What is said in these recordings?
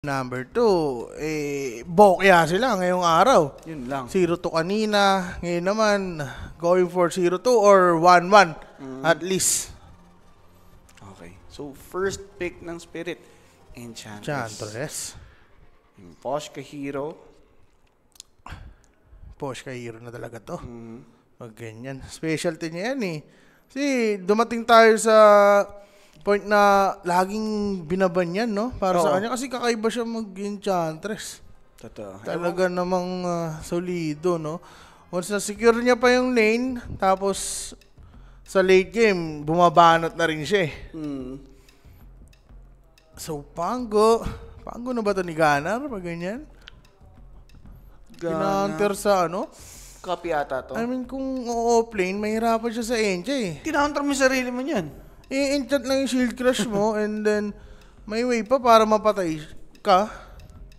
Number two, eh, bokya sila ngayong araw. Yun lang. 0-2 kanina, ngayon naman, going for 0-2 or 1-1 mm. at least. Okay. So, first pick ng Spirit, Enchantress. Enchantress. Posh ka hero. Posh hero na talaga to. Mm. Pag ganyan. Specialty niya yan eh. Kasi dumating tayo sa point na laging binabanyan, no? Para Oo. sa kanya. Kasi kakaiba siya mag-enchantress. Totoo. Talaga namang ah, solido, no? Once na-secure niya pa yung lane, tapos sa late game, bumabanot na rin siya eh. Mm. So, Pango, Pango na ba to ni Ganar? Pag ganyan? Gana. Pinanter sa ano? Copy ata to. I mean, kung oo plane, mahirapan siya sa Enche eh. Kinaunter mo yung sarili mo niyan i-inchat lang yung shield crush mo and then may way pa para mapatay ka.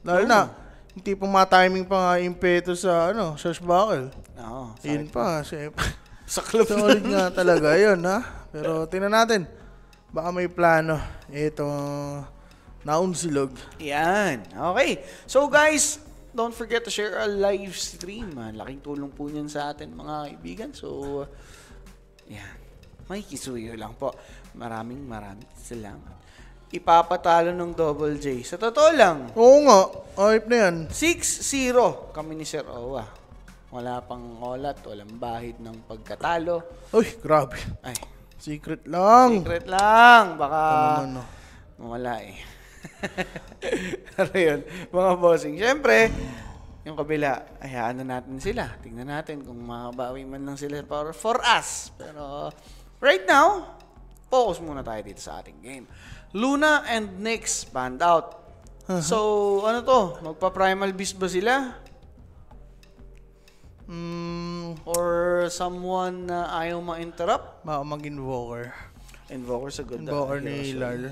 Lalo na, yung tipong timing pa nga yung peto sa, ano, sa shbuckle. Oo. Yun pa, syempre. Saklap Solid nga talaga yun, ha? Pero tingnan natin. Baka may plano. Ito, naunsilog. Yan. Okay. So guys, don't forget to share our live stream. Ah, Laking tulong po niyan sa atin mga kaibigan. So, yan. May kisuyo lang po. Maraming maraming salamat. Ipapatalo ng Double J. Sa totoo lang. Oo nga. Ayip na yan. 6-0 kami ni Sir Owa. Wala pang olat, walang bahid ng pagkatalo. Uy, grabe. Ay. Secret lang. Secret lang. Baka ano, mawala eh. Pero ano yun, mga bossing. Siyempre, yung kabila, hayaan na natin sila. Tingnan natin kung mabawi man lang sila for, for us. Pero right now, focus muna tayo dito sa ating game. Luna and Nyx band out. Uh-huh. So, ano to? Magpa-primal beast ba sila? Mm, or someone na ayaw ma-interrupt? Baka mag-invoker. Invoker's a good Invoker ni Lal.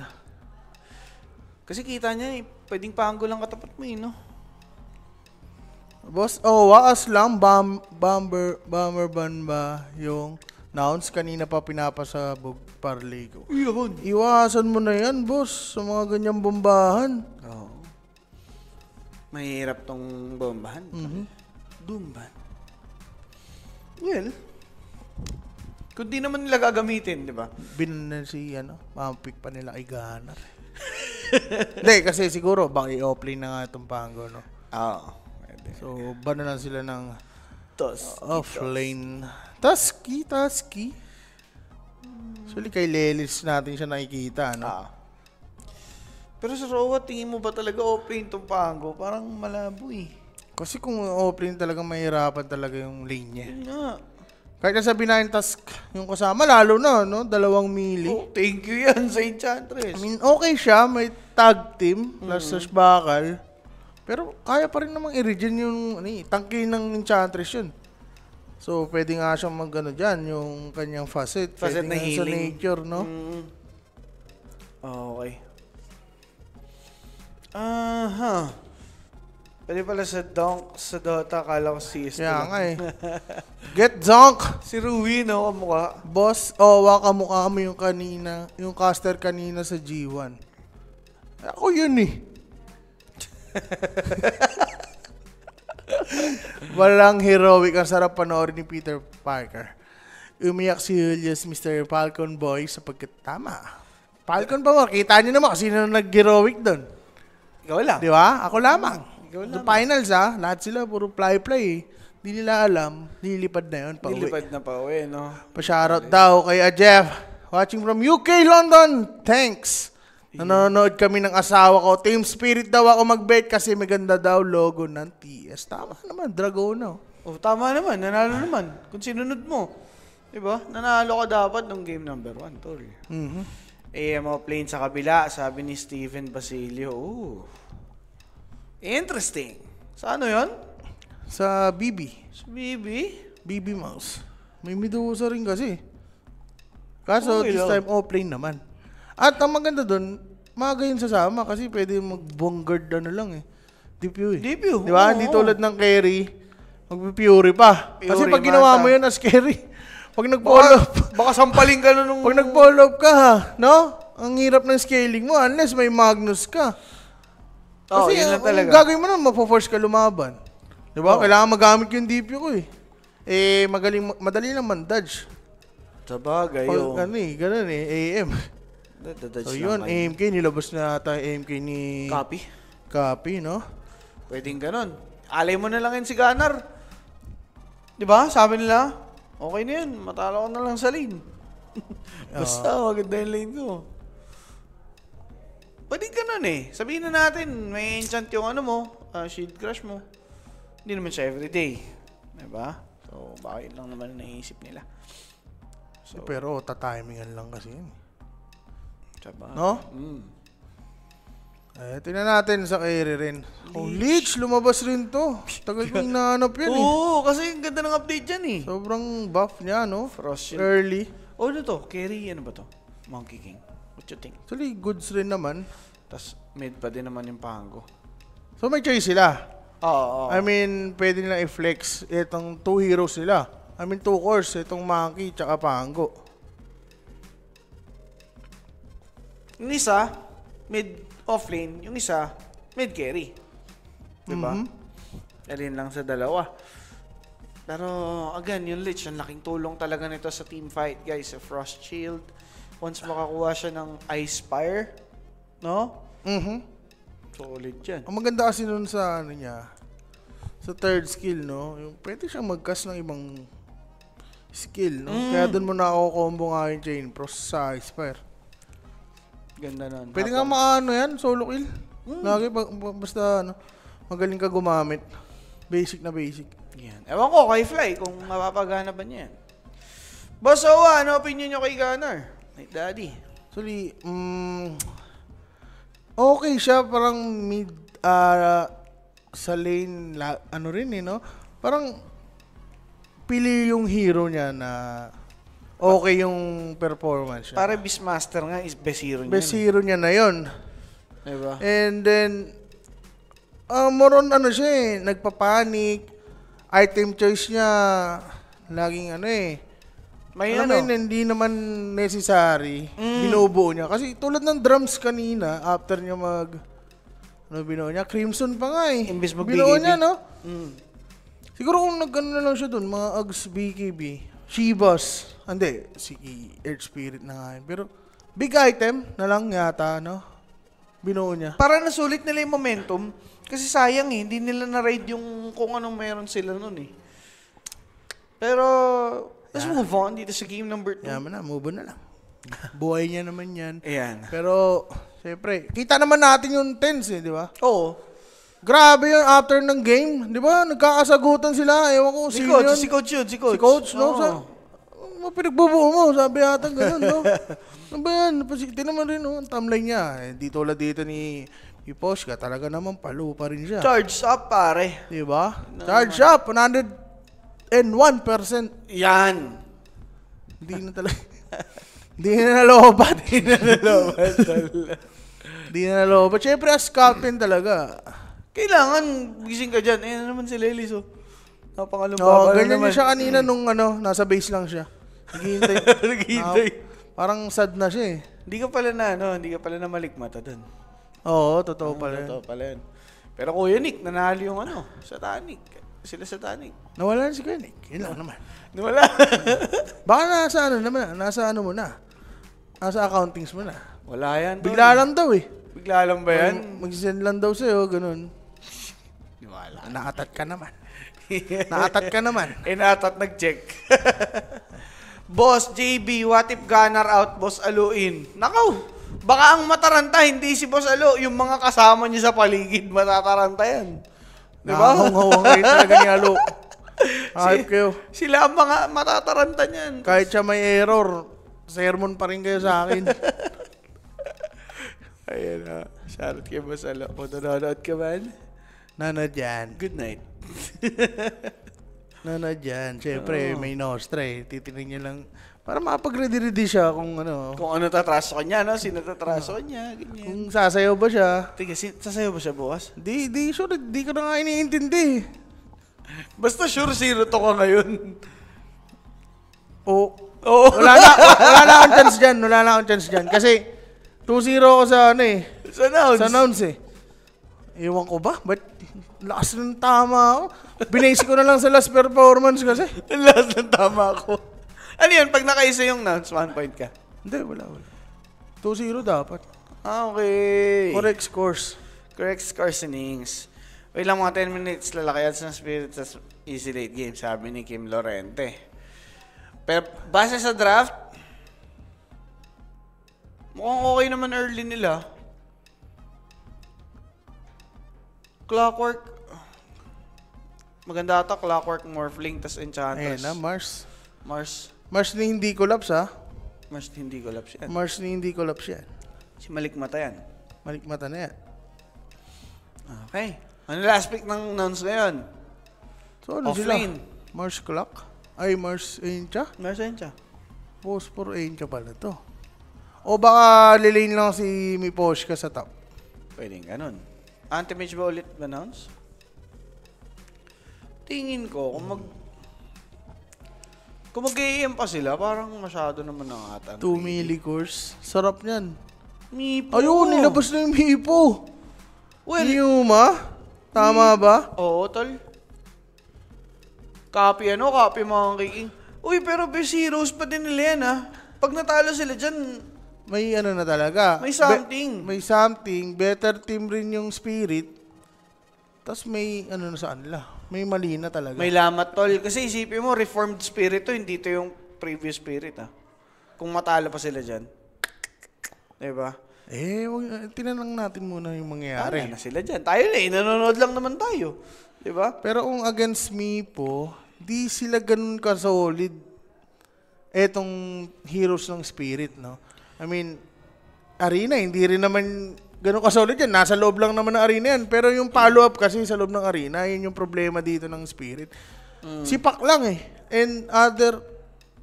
Kasi kita niya eh, pwedeng pahanggol lang katapat mo eh, no? Boss, oh, waas lang, bam, bomber, bomber ban ba yung Nouns, kanina pa pinapasabog parlay ko. Yun. Iwasan mo na yan, boss, sa mga ganyang bombahan. Oo. Oh. Mahirap tong bombahan. Mm-hmm. Dumban. Well, kung di naman nila gagamitin, di ba? Binan si, ano, mampik pa nila kay Gunner. Hindi, kasi siguro, baka i-offlay na nga itong pango, no? Oo. Oh, so, ban na lang sila ng Tos, offline. lane Taski, Taski. Actually, kay Lelis natin siya nakikita, ano? Ah. Pero sa Rowa, tingin mo ba talaga offlane tong Pango? Parang malabo eh. Kasi kung offlane talaga, mahirapan talaga yung lane niya. Yun nga. Kahit na sabi na yung task, yung kasama, lalo na, no? Dalawang mili. Oh, thank you yan sa Enchantress. I mean, okay siya. May tag team, plus mm. slash bakal. Pero kaya pa rin namang i-regen yung ano, eh, tangke ng Enchantress yun. So, pwede nga siyang magano dyan, yung kanyang facet. Facet pwede na healing. Sa nature, no? Mm. Okay. Aha. Uh-huh. Pwede pala sa Donk, sa Dota, akala ko si Isto. Yeah, nga eh. Get Donk! Si Rui, no? Kamukha. Boss, oh, waka mukha mo yung kanina, yung caster kanina sa G1. Ako yun eh. Parang heroic. Ang sarap panoorin ni Peter Parker. Umiyak si Julius Mr. Falcon Boy sapagkat tama. Falcon Power, kita niyo naman sino nag-heroic doon. Ikaw lang. Di ba? Ako lamang. Ikaw lamang. The finals ha, ah. lahat sila puro fly-fly Hindi eh. nila alam, nililipad na yun pa Nilipad na pa uwi, no? Pa-shoutout okay. daw kay Jeff. Watching from UK, London. Thanks. Nanonood kami ng asawa ko. Team Spirit daw ako mag-bet kasi maganda daw logo ng TS. Tama naman, Dragono. Oh, tama naman. Nanalo naman. Kung sinunod mo. Diba? Nanalo ka dapat ng game number one, tol. Mm-hmm. Eh, AMO plane sa kabila, sabi ni Steven Basilio. Ooh. Interesting. Sa ano yon? Sa BB. Sa BB? BB Mouse. May Medusa rin kasi. Kaso, oh, this time, oh, plane naman. At ang maganda doon, maga yun sasama kasi pwede mag-vanguard ano lang eh. DPU eh. DPU. Di ba? Hindi tulad ng carry, mag-pure pa. Pure kasi pag ginawa mo yun as carry, pag nag-follow up. Baka, baka sampaling ka na nung... Pag nag-follow up ka ha, no? Ang hirap ng scaling mo unless may Magnus ka. Oh, kasi yun lang talaga. gagawin mo na, mapo-force ka lumaban. Di ba? Oh. Kailangan magamit yung DPU ko eh. Eh, magaling, madali lang man dodge. Sa bagay, Pag, ano eh, ganun eh, AM. Dadadge so yun, AMK, nilabas na tayo AMK ni... Copy. Copy, no? Pwedeng ganun. Alay mo na lang yan si Gunner. Di ba? Sabi nila, okay na yan, matalo ko na lang sa lane. Basta, uh, maganda yung lane ko. Pwedeng ganun eh. Sabihin na natin, may enchant yung ano mo, uh, shield crush mo. Hindi naman siya everyday. Di ba? So, baka yun lang naman naisip nila. So, pero tatimingan lang kasi yun. Eh. Tsaba. No? Mm. Eh, tingnan natin sa Kairi rin. Oh, Leech, lumabas rin to. Tagal kong nahanap yan eh. Oo, kasi ang ganda ng update dyan eh. Sobrang buff niya, no? Frost Shield. Early. Oh, ano to? Carry, ano ba to? Monkey King. What you think? Actually, goods rin naman. Tapos mid pa din naman yung pango. So may choice sila. Oo. Oh, oh. I mean, pwede nilang i-flex itong two heroes nila. I mean, two cores, itong monkey tsaka pango. Yung isa, mid off lane. Yung isa, mid carry. Diba? Mm-hmm. Alin lang sa dalawa. Pero again, yung Lich, ang laking tulong talaga nito sa team fight, guys. Sa Frost Shield. Once makakuha siya ng Ice Fire, no? Mm-hmm. Solid yan. Ang maganda kasi nun sa ano niya, sa third skill, no? Yung pwede siyang mag-cast ng ibang skill, no? Mm. Kaya doon mo na ako combo nga yung Chain Frost sa Ice Fire. Ganda nun. Pwede nga maano yan, solo kill. Mm. Lagi, ba- basta ano, magaling ka gumamit. Basic na basic. Yan. Ewan ko kay Fly kung mapapagana mapapaganapan niya yan. Boss ano opinion niyo kay Gunner? Hey, Daddy. Actually, um, okay siya. Parang mid, uh, sa lane, la, ano rin eh, no? Parang pili yung hero niya na Okay yung performance Para Beastmaster nga is best niya. Best niya na yun. Diba? And then, uh, more on ano siya eh, nagpapanik, item choice niya, laging ano eh. May ano? ano? hindi naman necessary, mm. binubuo niya. Kasi tulad ng drums kanina, after niya mag, ano binuo niya, Crimson pa nga eh. Imbis mag Binuo niya, no? Mm. Siguro kung nag na lang siya dun, mga Ags BKB, Shibas, hindi, si Earth Spirit na nga yun. Pero, big item na lang yata, no? Binuo niya. Para nasulit nila yung momentum. Kasi sayang eh, hindi nila na-raid yung kung anong meron sila noon eh. Pero, let's yeah. move on dito sa game number 2. Yaman na, ah, move on na lang. Buhay niya naman yan. Ayan. Pero, siyempre, kita naman natin yung tense eh, di ba? Oo. Grabe yun after ng game. Di ba? Nagkakasagutan sila. Ewan ko, si sino coach, yun? Si coach yun, si coach. Si coach, no? Oh. Sa, ko ano pinagbubuo mo? Sabi yata ganun, no? ano ba yan? Tinan mo rin, no? Oh, ang timeline niya. Dito eh, di dito ni Iposhka, talaga naman palo pa rin siya. Charge up, pare. Di ba? No, Charge man. up, 101%. Yan. Hindi na talaga. Hindi na nalobat. Hindi na nalobat talaga. Hindi na nalobat. Siyempre, as captain talaga. Kailangan gising ka dyan. Ayan eh, naman si Lelis, oh. Napakalumbabaw oh, ganyan naman. siya kanina nung ano, nasa base lang siya. Naghihintay. Naghihintay. Ah, parang sad na siya eh. Hindi ka pala na, ano, hindi ka pala na malikmata doon. Oo, totoo pala. Ah, yun. Totoo pala yun. Pero Kuya Nick, nanalo yung ano, satanic. Sila satanic. Nawala na si Kuya Nick. Yun lang naman. Hindi wala. Baka nasa ano naman, nasa ano mo na. Nasa accountings mo na. wala yan. tol. Bigla lang daw eh. Bigla lang ba yan? Mag-send lang daw sa'yo, ganun. Wala. Naatat ka naman. Naatat ka naman. Eh, nata't nag-check. Boss, JB, what if gunner out, boss aluin? Nako, baka ang mataranta, hindi si boss alo, yung mga kasama niya sa paligid, matataranta yan. Di ba? Nakakungawang kayo talaga ni alo. Hype si, kayo. Sila ang mga matataranta niyan. Kahit siya may error, sermon pa rin kayo sa akin. Ayan na. Ah. Shoutout kay Boss Alo. Kung nanonood ka man, nanonood yan. Good night. na na dyan. Siyempre, oh. may nostre. Titinig niya lang. Para makapag-ready-ready siya kung ano. Kung ano tatraso niya, no? Sino tatraso oh. niya, ganyan. Kung sasayaw ba siya. Tiga, si- sasayaw ba siya bukas? Di, di, sure. Di ko na nga iniintindi. Basta sure zero to ka ngayon. Oo. Oh. Oh. Wala na, wala na akong chance dyan. Wala na akong chance dyan. Kasi, 2-0 ako sa ano eh. Sa nouns. Sa nouns eh. Iwan ko ba? Ba't lakas ng tama ako. Binase ko na lang sa last performance kasi. last ng tama ko. Ano yun? Pag nakaisa yung nouns, one point ka. Hindi, wala, wala. 2-0 dapat. Ah, okay. Correct scores. Correct scores innings. Wait lang mga 10 minutes, lalakayan sa ng spirit sa easy late game, sabi ni Kim Lorente. Pero base sa draft, mukhang okay naman early nila. Clockwork. Maganda ata, Clockwork, Morphling, tas Enchantress. Ayan na, Mars. Mars. Mars ni hindi collapse, ha? Mars ni hindi collapse yan. Mars ni hindi collapse yan. Si Malikmata yan. Malikmata na yan. Okay. Ano last pick ng announce ngayon? So, ano sila? Mars Clock? Ay, Mars Encha? Mars Encha. for Encha pala to. O baka lilane lang si Miposhka sa top. Pwedeng ganun. Anti-mage ba ulit announce? Tingin ko, kung mag... Kung mag pa sila, parang masyado naman ang atan. 2 milli course. Sarap niyan. Mipo. Ayun, nilabas na yung Mipo. Well, Yuma? Tama hmm. ba? Oo, tol. Copy ano, copy mga kiking. Uy, pero best heroes pa din nila yan ah. Pag natalo sila dyan, may ano na talaga. May something. Be- may something. Better team rin yung spirit. Tapos may ano na sa anla. May mali na talaga. May lamat tol. Kasi isipin mo, reformed spirit to, hindi to yung previous spirit ah. Kung matalo pa sila dyan. Diba? Eh, wag, tinanong natin muna yung mangyayari. Tama na sila dyan. Tayo na eh, nanonood lang naman tayo. Diba? Pero kung against me po, di sila ganun ka-solid etong heroes ng spirit, no? I mean, arena, hindi rin naman ganun kasolid yan. Nasa loob lang naman ng arena yan. Pero yung follow-up kasi sa loob ng arena, yun yung problema dito ng Spirit. Mm. Sipak lang eh. And other,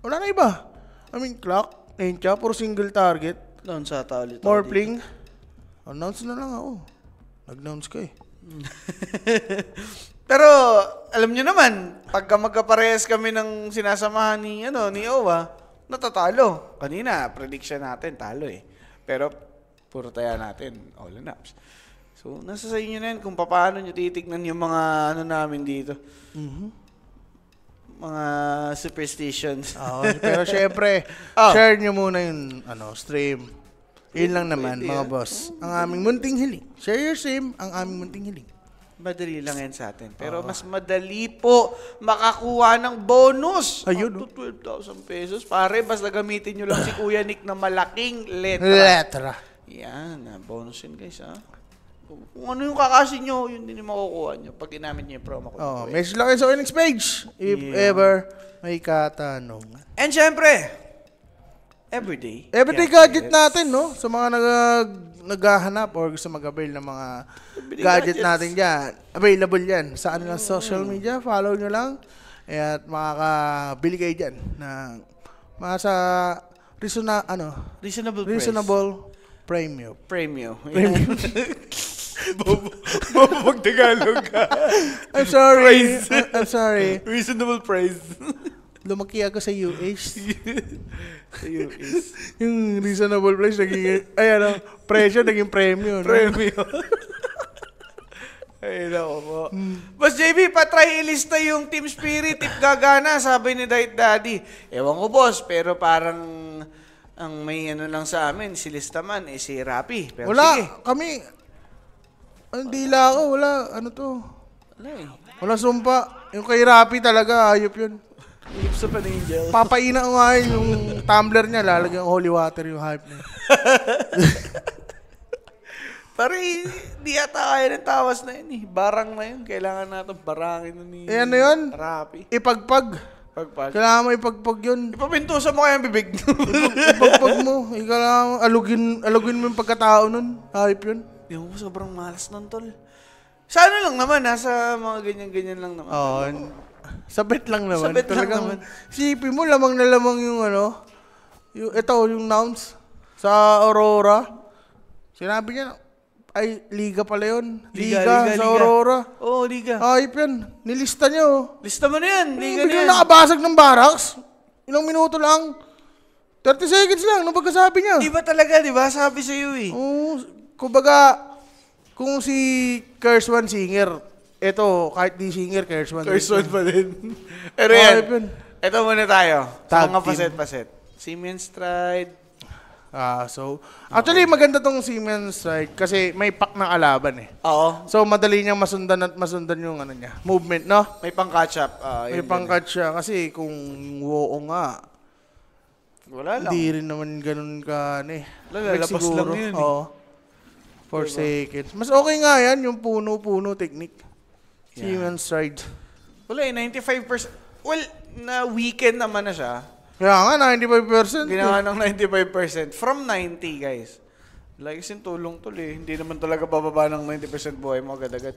wala na iba. I mean, clock, Encha, puro single target. Down sa tao ulit. Morpling. Announce na lang ako. Nag-announce ka eh. Pero, alam nyo naman, pagka magkaparehas kami ng sinasamahan ni, ano, ni Owa, natatalo. Kanina, prediction natin, talo eh. Pero, puro taya natin, all and ups. So, nasa sa inyo na yan kung paano nyo titignan yung mga ano namin dito. Mm-hmm. Mga superstitions. Oo, pero syempre, oh. share nyo muna yung ano, stream. Yun lang naman, mga boss. Ang aming munting hiling. Share your stream, ang aming munting hiling. Madali lang yan sa atin. Pero oh. mas madali po makakuha ng bonus. Ayun. Up to 12,000 pesos. Pare, basta gamitin nyo lang si Kuya Nick na malaking letra. Letra. Yan. Ah, bonus yun guys. Ha? Ah. Kung ano yung kakasin nyo, yun din yung makukuha nyo pag ginamit nyo yung promo code. Oh, message lang kayo sa earnings page if yeah. ever may katanungan. And syempre, everyday. Everyday gadgets. gadget natin, no? Sa mga nag naghahanap or gusto mag-avail ng mga everyday gadget gadgets. natin dyan. Available yan. Sa ano kanilang social media, follow nyo lang. At makakabili kayo dyan Na, mga sa reasona, ano, Reasonable reasonable premium. Premium. Premium. Bobo. Bobo Tagalog ka. I'm sorry. Price. I'm sorry. Reasonable price lumaki ako sa US. sa US. yung reasonable price naging, ay ano, presyo naging premium. No? Premium. ay, nako po. Hmm. Boss JB, patry ilista yung team spirit if gagana, sabi ni Diet Daddy. Ewan ko, boss, pero parang ang may ano lang sa amin, si Listaman, eh si Rapi. Pero wala, sige. kami, hindi la ako, wala, ano to? Wala eh. Wala sumpa. Yung kay Rapi talaga, ayop yun. Lips of an angel. Papaina ko nga yung tumbler niya, lalagyan ng holy water yung hype niya. Pero di yata kaya ng tawas na yun eh. Barang na yun. Kailangan natin barangin na ni Eh, ano yun? Rapi. Ipagpag. Pagpag. Kailangan mo ipagpag yun. Ipapintusan mo kaya ang bibig. ipagpag mo. Eh, Kailangan alugin, alugin mo yung pagkatao nun. Hype yun. Di ko sobrang malas nun, tol. Sa lang naman, nasa mga ganyan-ganyan lang naman. Oo. Sabit lang naman. Sabit lang naman. Sipin mo, lamang na lamang yung ano, yung, ito, yung nouns sa Aurora. Sinabi niya, ay, liga pala yun. Liga, liga, liga sa liga. Aurora. Oo, oh, liga. Ayip yan. Nilista niya, oh. Lista mo na yan. Liga hmm, na yan. nakabasag ng barracks. Ilang minuto lang. 30 seconds lang nung pagkasabi niya. Di ba talaga, di ba? Sabi sa iyo eh. Oo. Kumbaga, kung si Curse One Singer, ito, kahit di singer, Kersman. Kersman pa din. Pero oh, yan, yun. ito muna tayo. Tag mga paset-paset. Siemens Stride. Ah, so, actually, maganda tong Siemens Stride kasi may pack ng alaban eh. Oo. So, madali niyang masundan at masundan yung ano niya, movement, no? May pang-catch up. ah, May pang catch up. kasi kung woo nga, Wala lang. hindi rin naman ganun ka, ano eh. Lalabas lang yun eh. For Four diba? seconds. Mas okay nga yan, yung puno-puno technique. Yeah. Human side. Wala eh, 95%. Well, na weekend naman na siya. Kaya nga, 95%. Ginawa eh. ng 95%. From 90, guys. Like, sin tulong tuloy. Hindi naman talaga bababa ng 90% buhay mo agad-agad.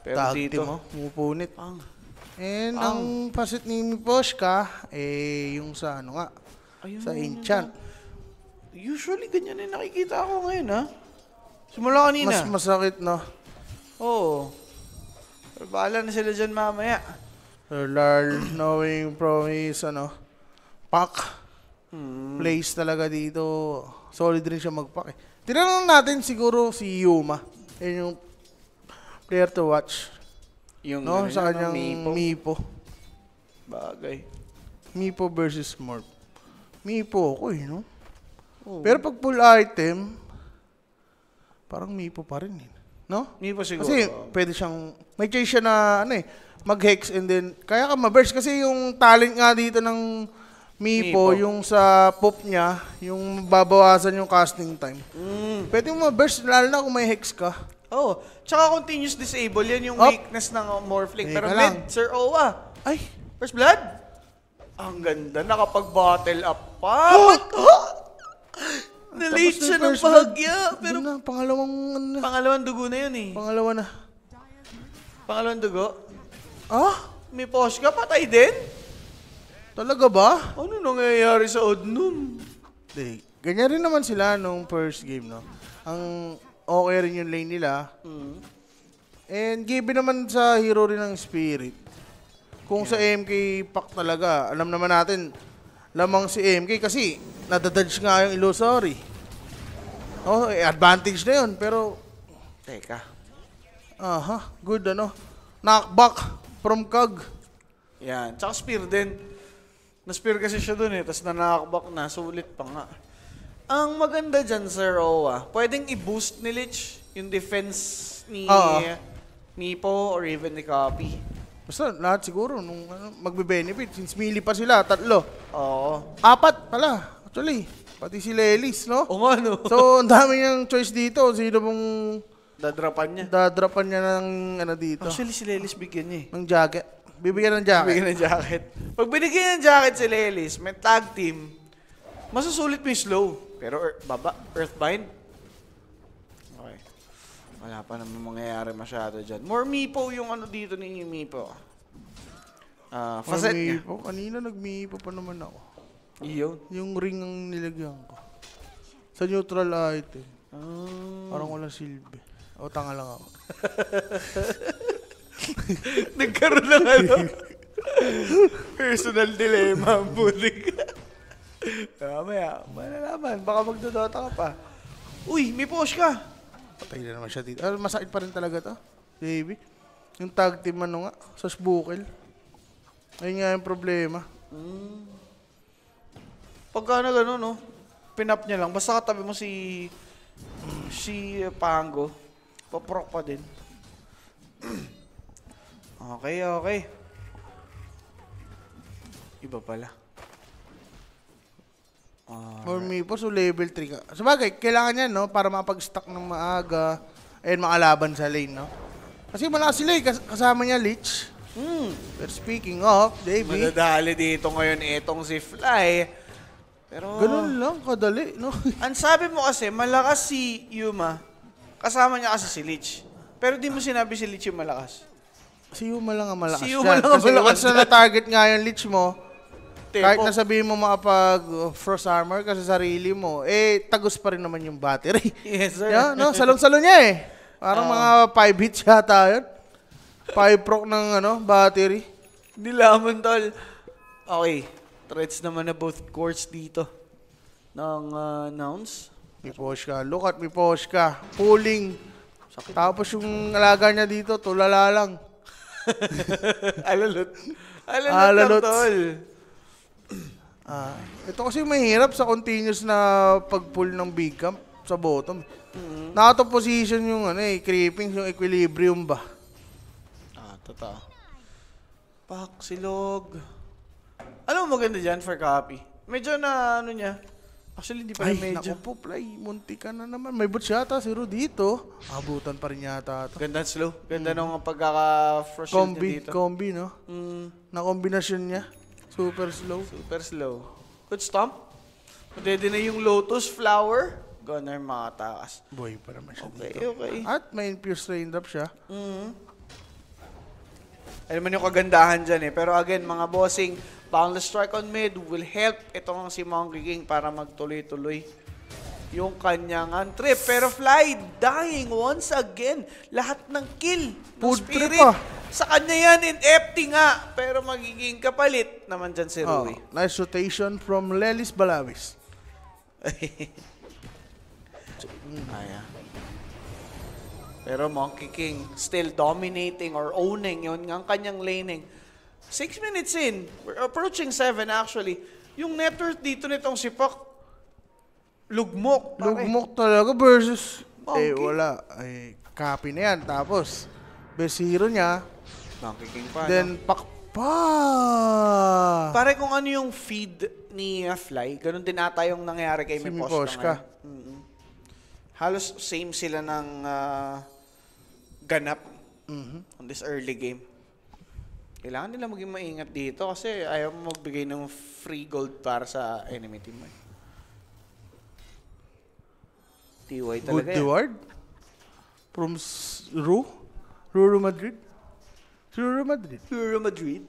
Pero Tag dito, mo, mupunit. Ang. And ang, ang pasit ni Miposhka, eh, yung sa ano nga, Ayun, sa enchant. Usually, ganyan na nakikita ako ngayon, ha? Simula kanina. Mas masakit, no? Oo. Pero bahala na sila dyan mamaya. Lord, knowing promise, ano, pack. Hmm. Place talaga dito. Solid rin siya magpack eh. Tinanong natin siguro si Yuma. Yun yung player to watch. Yung no, ano sa kanyang Mipo. Mipo. Bagay. Mipo versus Morph. Mipo ako eh, no? Oh. Pero pag pull item, parang Mipo pa rin eh. No? Hindi pa siguro. Kasi pwede siyang, may chance siya na ano eh, mag-hex and then, kaya ka ma-burst. Kasi yung talent nga dito ng Mipo, Mipo. yung sa pop niya, yung babawasan yung casting time. Mm. Pwede mo ma-burst, lalo na kung may hex ka. Oh, tsaka continuous disable, yan yung Up. weakness ng uh, Morphling. Teka Pero lang. Sir Owa. Ay, First Blood? Ang ganda, nakapag-battle up pa. Oh! Na-late siya ng bahagya. Pero na, pangalawang... Ano, pangalawang dugo na yun eh. Pangalawa na. Pangalawang dugo? Ah? May posh ka? Patay din? Talaga ba? Ano nangyayari sa Odnum? Hindi. Ganyan rin naman sila nung first game, no? Ang okay rin yung lane nila. Mm. And given naman sa hero rin ng spirit. Kung yeah. sa MK pack talaga, alam naman natin, lamang si MK kasi nadadodge nga yung illusory. Oh, eh, advantage na yun pero teka. Aha, good ano. Knockback from Kag. Yan. Tsaka spear din. Na-spear kasi siya dun eh. Tapos na-knockback na. sulit pa nga. Ang maganda dyan, Sir Owa, pwedeng i-boost ni Lich yung defense ni Oo. Mipo or even ni Copy. Basta lahat siguro, nung ano, magbe-benefit. Since Mili pa sila, tatlo. Oo. Apat pala, actually. Pati si Lelis, no? Oo nga, no? So, ang dami niyang choice dito. Sino pong Dadrapan niya. dadrapan niya ng ano dito? Actually, si Lelis bigyan niya eh. ng jacket. Bibigyan ng jacket. Bigyan ng jacket. Pag binigyan ng jacket si Lelis, may tag team, masusulit mo yung slow. Pero ear- baba, Earthbind, wala pa naman mangyayari masyado dyan. More Meepo yung ano dito ni Meepo. Uh, facet niya. Meepo? Kanina nag-Meepo pa naman ako. Iyon? Yung ring ang nilagyan ko. Sa neutral item. Oh. Ah. Parang wala silbi. O, tanga lang ako. Nagkaroon ng ano? Personal dilemma ang butik. Mamaya, malalaman. Baka magdodota ka pa. Uy, may posh ka! Patay na naman siya dito. Ah, masakit pa rin talaga to. Baby. Yung tag team ano nga, sa sbukel. Ayun nga yung problema. Mm. Pagka na gano'n, no? Pinap niya lang. Basta katabi mo si... Si Pango. Paprok pa din. okay, okay. Iba pala. Alright. Or may po, so level 3 ka. So bagay, kailangan yan, no? Para mapag-stack ng maaga and makalaban sa lane, no? Kasi malakas sila eh, kasama niya Lich. Hmm. But speaking of, Davey. Madadali dito ngayon itong si Fly. Pero... Ganun lang, kadali, no? ang sabi mo kasi, malakas si Yuma. Kasama niya kasi si Lich. Pero di mo sinabi si Lich yung malakas. Si Yuma lang ang malakas. Si Yuma lang ang malakas. Kasi na target nga yung Lich mo, eh. Kahit po. nasabihin mo makapag oh, frost armor ka sa sarili mo, eh, tagos pa rin naman yung battery. Yes, sir. Yeah, no? Salong-salo niya eh. Parang um, mga 5 hits yata yun. 5 proc ng ano, battery. Nilaman tol. Okay. Threats naman na both courts dito. Ng uh, nouns. May push ka. Look at may push ka. Pulling. Sakit. Tapos yung alaga niya dito, tulala lang. Alalot. Alalot, Alalot. tol. Ah, ito kasi mahirap sa continuous na pag-pull ng big camp sa bottom. Mm-hmm. Nakato position yung ano eh, creeping, yung equilibrium ba? Ah, totoo. Pak, silog. Alam mo maganda diyan for copy? Medyo na ano niya. Actually, hindi pa Ay, medyo. Ay, naku po, play. Munti ka na naman. May boots yata, zero dito. Abutan pa rin yata. Ito. Ganda slow. Ganda mm. nung pagkaka-frustrated combi, dito. Combi, no? Mm. Na kombinasyon niya. Super slow. Super slow. Coach Tom, pwede na yung lotus flower. Gunner makatakas. Boy, para masyad okay, dito. Okay, At may infused raindrop siya. Mm -hmm. Alam mo yung kagandahan dyan eh. Pero again, mga bossing, boundless strike on mid will help itong si Monkey King para magtuloy-tuloy yung kanyang trip. Pero Fly, dying once again. Lahat ng kill ng Food spirit. Ah. Sa kanya yan, in empty nga. Pero magiging kapalit naman dyan si oh, Rui. Oh, nice rotation from Lelis Balawis. Ah. Pero Monkey King still dominating or owning yon ng kanyang laning. 6 minutes in, we're approaching 7 actually. Yung net worth dito nitong si Puck, Lugmok, pare. Lugmok talaga versus... Monkey. Eh, wala. Eh, copy na yan. Tapos, best hero niya. Monkey King pa, Then, no? pakpa! Pare, kung ano yung feed ni uh, Fly, ganun din ata yung nangyari kay si Miposhka. Mm-hmm. Halos same sila ng uh, ganap mm-hmm. on this early game. Kailangan nila maging maingat dito kasi ayaw magbigay ng free gold para sa enemy team. Eh. TY talaga Good Deward? From Ru? Ruru Madrid? Ruru Madrid. Ruru Madrid?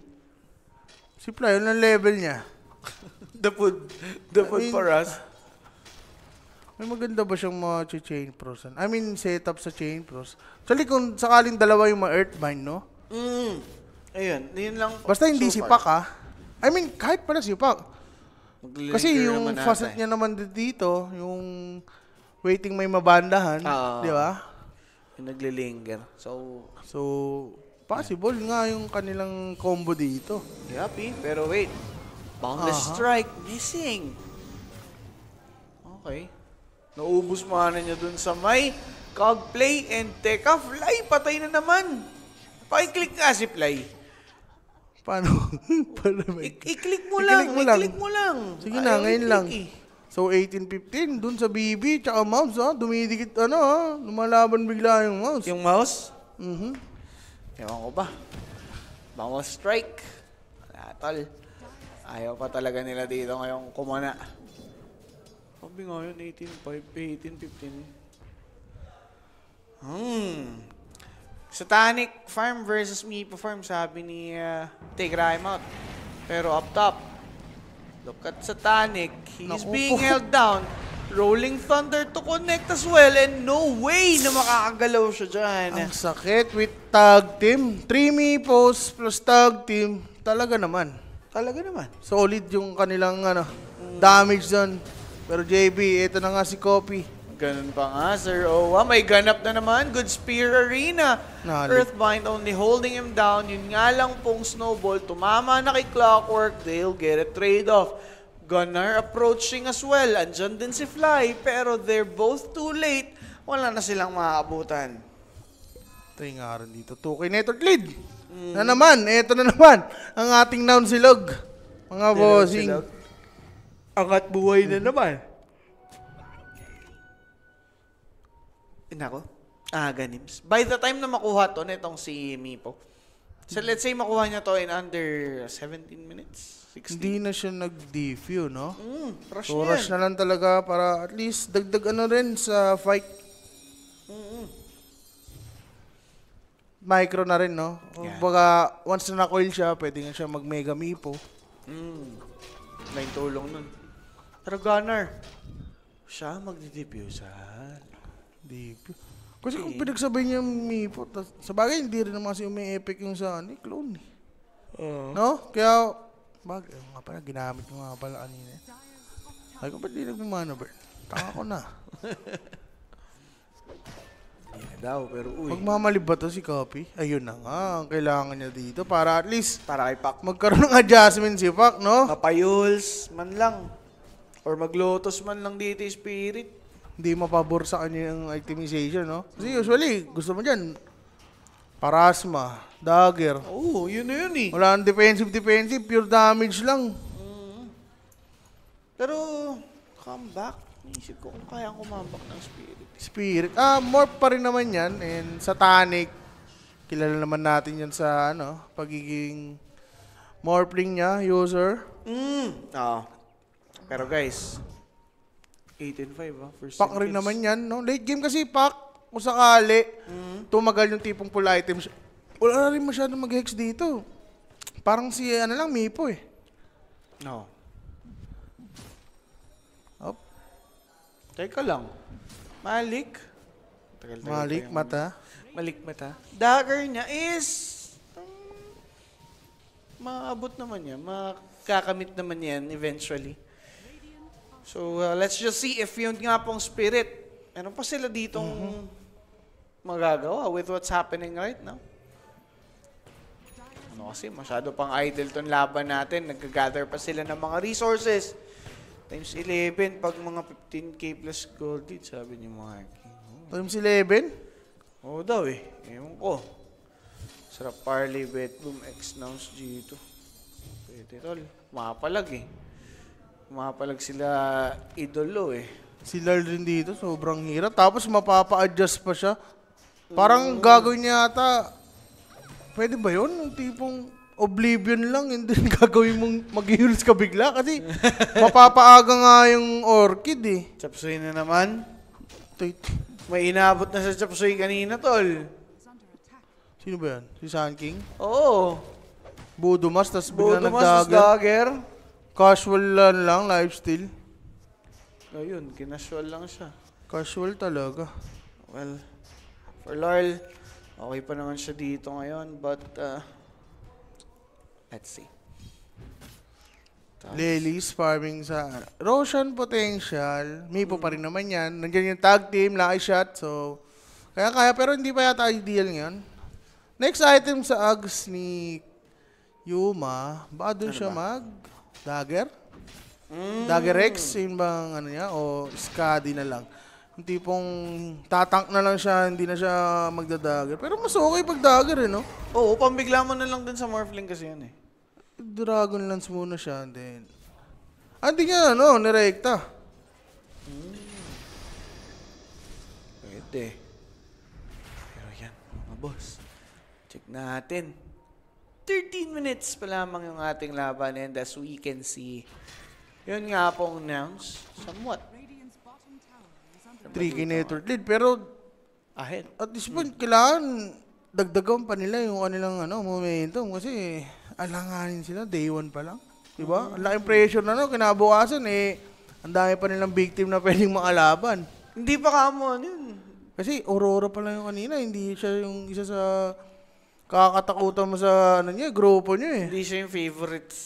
Si Play, yun ang level niya. the food, the food I mean, for us. May maganda ba siyang mga chain pros? I mean, setup sa chain pros. Actually, kung sakaling dalawa yung mga earthbind, no? Mm. Ayun, yun lang. Basta hindi so si Pak, ha? I mean, kahit pala si Pak. Kasi yung facet eh. niya naman dito, yung waiting may mabandahan, uh, di ba? Yung naglilinger. So, so possible yeah. nga yung kanilang combo dito. Yappy, eh. pero wait. Boundless uh-huh. strike, missing. Okay. Naubos mana niya dun sa may Cog Play and take off. Fly. Patay na naman. Pakiclick nga si Fly. Paano? Paano I- i-click mo I-click lang. I-click mo lang. Sige na, Ay, ngayon lang. Eh. So 1815, doon sa BB, tsaka mouse, ha? Dumidikit, ano, ha? Lumalaban bigla yung mouse. Yung mouse? Mm-hmm. Ewan ko ba. Bango strike. Wala, tol. Ayaw pa talaga nila dito ngayong kumana. Sabi nga yun, 18-5, 18-15. Hmm. Satanic Farm versus Mipo Farm, sabi ni uh, Take Rhyme Out. Pero up top, Look at Satanic. He's being held down. Rolling Thunder to connect as well and no way na makakagalaw siya dyan. Ang sakit with tag team. 3 post plus tag team. Talaga naman. Talaga naman. Solid yung kanilang ano, damage doon. Pero JB, ito na nga si Copy. Ganun pa nga, Sir oh, Owa. May ganap na naman. Good Spear Arena. Nalik. Earthbind only holding him down. Yun nga lang pong snowball. Tumama na kay Clockwork. They'll get a trade-off. Gunnar approaching as well. Andyan din si Fly. Pero they're both too late. Wala na silang maaabutan. Ito yung nga rin dito. 2K Network lead. Mm. Na naman. Ito na naman. Ang ating noun silog. Mga bossing. Angat buhay na mm. naman. Inako? Ah, ganims. By the time na makuha to, netong si Mipo, so let's say makuha niya to in under 17 minutes, 16. Hindi na siya nag-diff no? Mm, rush so, rush na lang talaga para at least dagdag ano rin sa fight. Mm-mm. Micro na rin, no? Yeah. Baga, once na na-coil siya, pwede nga siya mag-mega mipo. Mm. Lain tulong nun. Pero Gunner, siya magdidifusan. Di pa. Kasi kung pinagsabay niya yung Mipo, tas, sa bagay, hindi rin naman kasi umi-epic yung sa ni ano, eh, clone eh. Oo. No? Kaya, bag, eh, nga pala, ginamit mo nga pala kanina. eh. Ay ko, ba't di nagmamanover? Tanga ko na. Hindi daw, pero uy. Magmamalib ba to si Copy? Ayun na nga, ang kailangan niya dito para at least Para kay Pac. magkaroon ng adjustment si Pac, no? Mapayuls man lang. Or maglotos man lang dito yung spirit hindi mapabor sa kanya yung itemization, no? Kasi usually, gusto mo dyan, parasma, dagger. Oo, oh, yun na yun eh. Wala nang defensive-defensive, pure damage lang. Mm. Pero, comeback. Naisip ko kung kaya kumambak ng spirit. Spirit. Ah, morph pa rin naman yan. And satanic. Kilala naman natin yan sa, ano, pagiging morphling niya, user. Mm. Oo. Oh. Ah. Pero guys, 8 and 5 ha? First rin naman yan, no? Late game kasi pack. Kung sakali, mm. tumagal yung tipong pull items. Wala na rin masyadong mag-hex dito. Parang si, ano lang, Mipo eh. No. Up. Teka lang. Malik. Tagal -tagal Malik yung... mata. Malik mata. Dagger niya is... Um, maabot naman niya. Makakamit naman yan eventually. So, uh, let's just see if yun nga pong spirit, meron pa sila ditong mm-hmm. magagawa with what's happening right now. Ano kasi, masyado pang idle tong laban natin. Nag-gather pa sila ng mga resources. Times 11, pag mga 15k plus gold did, sabi ni mga Oh. Times 11? Oo daw eh. Ewan ko. Sarap parlay bet boom X nouns G2. Pwede tol. Mapalag eh. Mapalag sila idolo eh. Si Lard rin dito, sobrang hirap. Tapos mapapa-adjust pa siya. Parang gagawin niya ata, pwede ba yun? Yung tipong oblivion lang, hindi then gagawin mong mag ka bigla kasi mapapaaga nga yung orchid eh. Chapsuy na naman. Tuy- May inabot na sa Chapsuy kanina, tol. Sino ba yan? Si Sun King? Oo. Budumas, tapos bigla Budo mas, nagdagger. dagger. Casual lang, lang lifestyle. Ayun, kinasual lang siya. Casual talaga. Well, for Laurel, okay pa naman siya dito ngayon, but uh, let's see. Tapos, Lilies farming sa ano. Roshan potential. May hmm. pa rin naman yan. Nandiyan yung tag team, lucky shot. So, kaya-kaya pero hindi pa yata ideal ngayon. Next item sa Ags ni Yuma. Baka doon ano siya ba? mag... Dagger? Mm. Dagger X, yun bang ano niya? O Skadi na lang. Yung tipong tatank na lang siya, hindi na siya magda Pero mas okay pag dagger eh, no? Oo, pambigla mo na lang din sa Morphling kasi yan eh. Dragon Lance muna siya, and then... Ah, hindi nga, ano, nirekta. Mm. Pwede. Pero yan, mga boss. Check natin. 13 minutes pa lamang yung ating laban and as we can see, yun nga pong Nangs, somewhat. Tricky na yung lead, pero ahead. at this point, hmm. kailangan dagdagan pa nila yung kanilang ano, momentum kasi alanganin sila day one pa lang. Diba? Ang laking pressure na no, kinabukasan eh, ang dami pa nilang victim na pwedeng makalaban. Hindi pa kamon ano yun. Kasi Aurora pa lang yung kanina, hindi siya yung isa sa Kakatakutan mo sa ano niya, grupo niya eh. Hindi siya yung favorites.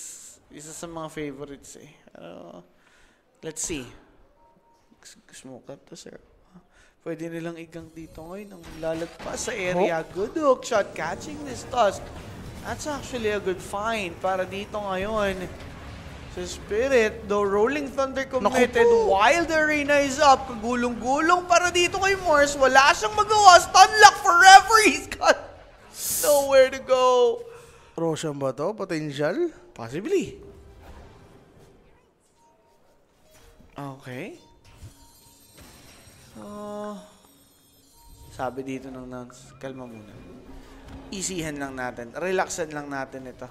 Isa sa mga favorites eh. Pero, ano, let's see. Smoke up to sir. Pwede nilang igang dito ngayon ang lalagpas sa area. Oh. Good hook shot catching this tusk. That's actually a good find para dito ngayon. Sa Spirit, the Rolling Thunder committed Wild arena is up. Kagulong-gulong para dito kay Morse. Wala siyang magawa. Stunlock forever. He's Nowhere to go. Roshan ba to? Potential? Possibly. Okay. Uh, sabi dito ng nuns, kalma muna. Isihan lang natin. Relaxan lang natin ito.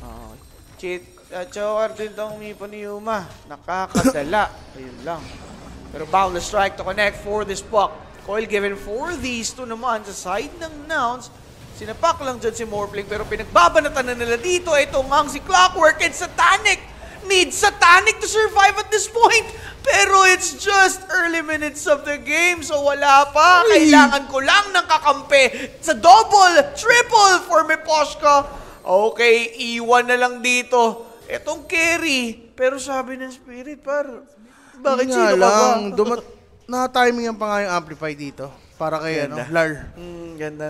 Uh, ah, cheat. Uh, Chowar din itong umipo ni Yuma. Nakakadala. Ayun lang. Pero boundless strike to connect for this puck. Coil given for these two naman sa side ng nouns. Sinapak lang dyan si Morphling pero pinagbabanatan na nila dito. Ito nga si Clockwork and Satanic. Need Satanic to survive at this point. Pero it's just early minutes of the game, so wala pa. Kailangan ko lang ng kakampi sa double, triple for Meposhka. Okay, iwan e na lang dito. Itong carry. Pero sabi ng spirit, par, bakit Nga sino ka lang, dumat na-timing yan pa nga yung Amplify dito. Para kay ano, Lar. Mm, ganda.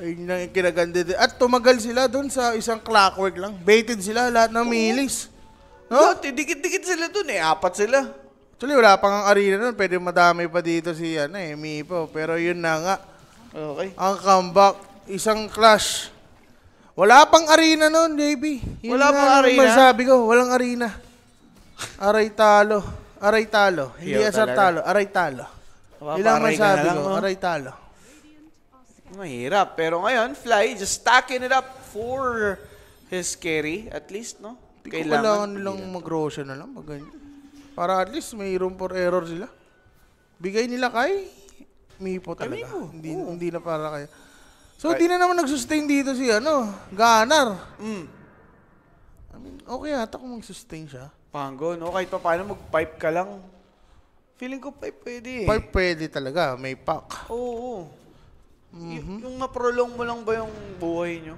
Ayun lang yung kinaganda. At tumagal sila doon sa isang clockwork lang. Baited sila lahat ng milis. No? Dati, dikit-dikit sila doon eh. Apat sila. Actually, wala pang ang arena nun. Pwede madami pa dito si ano eh, Mipo. Pero yun na nga. Okay. Ang comeback, isang clash. Wala pang arena nun, baby. Yun Wala pang arena? Masabi ko, walang arena. Aray talo. Aray talo. Hindi Yo, asar talo. Aray talo. Ilang masabi ko, no? aray talo. Mahirap. Pero ngayon, Fly, just stacking it up for his carry, at least, no? Hindi ko kailangan nilang mag-rosya na lang. Maganyan. Para at least may room for error sila. Bigay nila kay Mipo talaga. Amigo. Hindi, Oo. hindi na para kayo. So, hindi na naman nag-sustain dito si ano, Ganar. Mm. I mean, okay ata kung mag-sustain siya. Panggon. O kahit pa paano, mag-pipe ka lang. Feeling ko pipe pwede eh. Pipe pwede talaga. May pack. Oo. oo. Mm-hmm. Y- mhm. yung maprolong mo lang ba yung buhay nyo?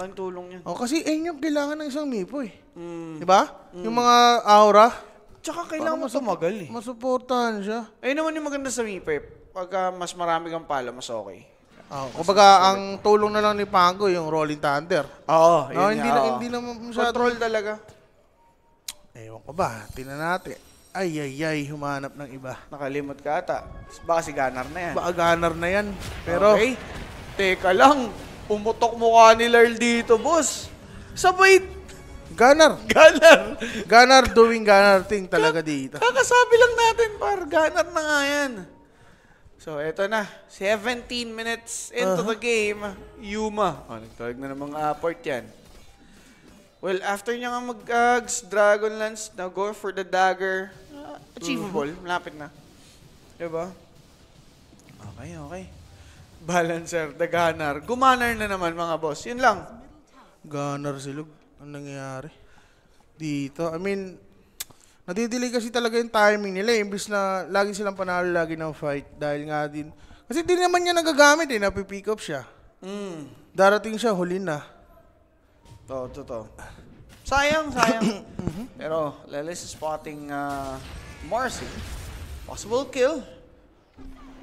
Lang tulong yan. Oh, kasi eh, yung kailangan ng isang mipo eh. Mm. Di ba? Mm. Yung mga aura. Tsaka kailangan mo tumagal eh. Masuportahan siya. Ayun naman yung maganda sa mipo eh. Pagka mas marami kang pala, mas okay. Ah, oh, kumbaga, ang tulong na lang ni Pango, yung Rolling Thunder. Oo, oh, no, hindi, na, hindi na masyado. Control talaga. Ewan ko ba, tinan natin. Ay, ay, ay, humanap ng iba. Nakalimot ka ata. Baka si Gunnar na yan. Baka Gunnar na yan. Pero, okay. teka lang. Pumutok mukha ni Lurl dito, boss. Sabay, Gunnar. Gunnar. Gunnar doing Gunnar thing talaga dito. Kakasabi lang natin, par. Gunnar na nga yan. So, eto na. 17 minutes into uh-huh. the game, Yuma. Oh, nagtawag na ng mga apart yan. Well, after niya nga mag-Ags, ah, Lance, now go for the dagger. Uh, achievable. Mm. Malapit na. Diba? Okay, okay. Balancer, the Gunner. Gumanar na naman mga boss. Yun lang. Gunner silog. Ang nangyayari? Dito. I mean, nadidelay kasi talaga yung timing nila. Eh. Imbis na lagi silang panalo, lagi ng fight. Dahil nga din. Kasi di naman niya nagagamit eh. Napipick up siya. Mm. Darating siya, huli na. To, oh, to, Sayang, sayang. Pero Lelis is spotting uh, Marcy. Possible kill.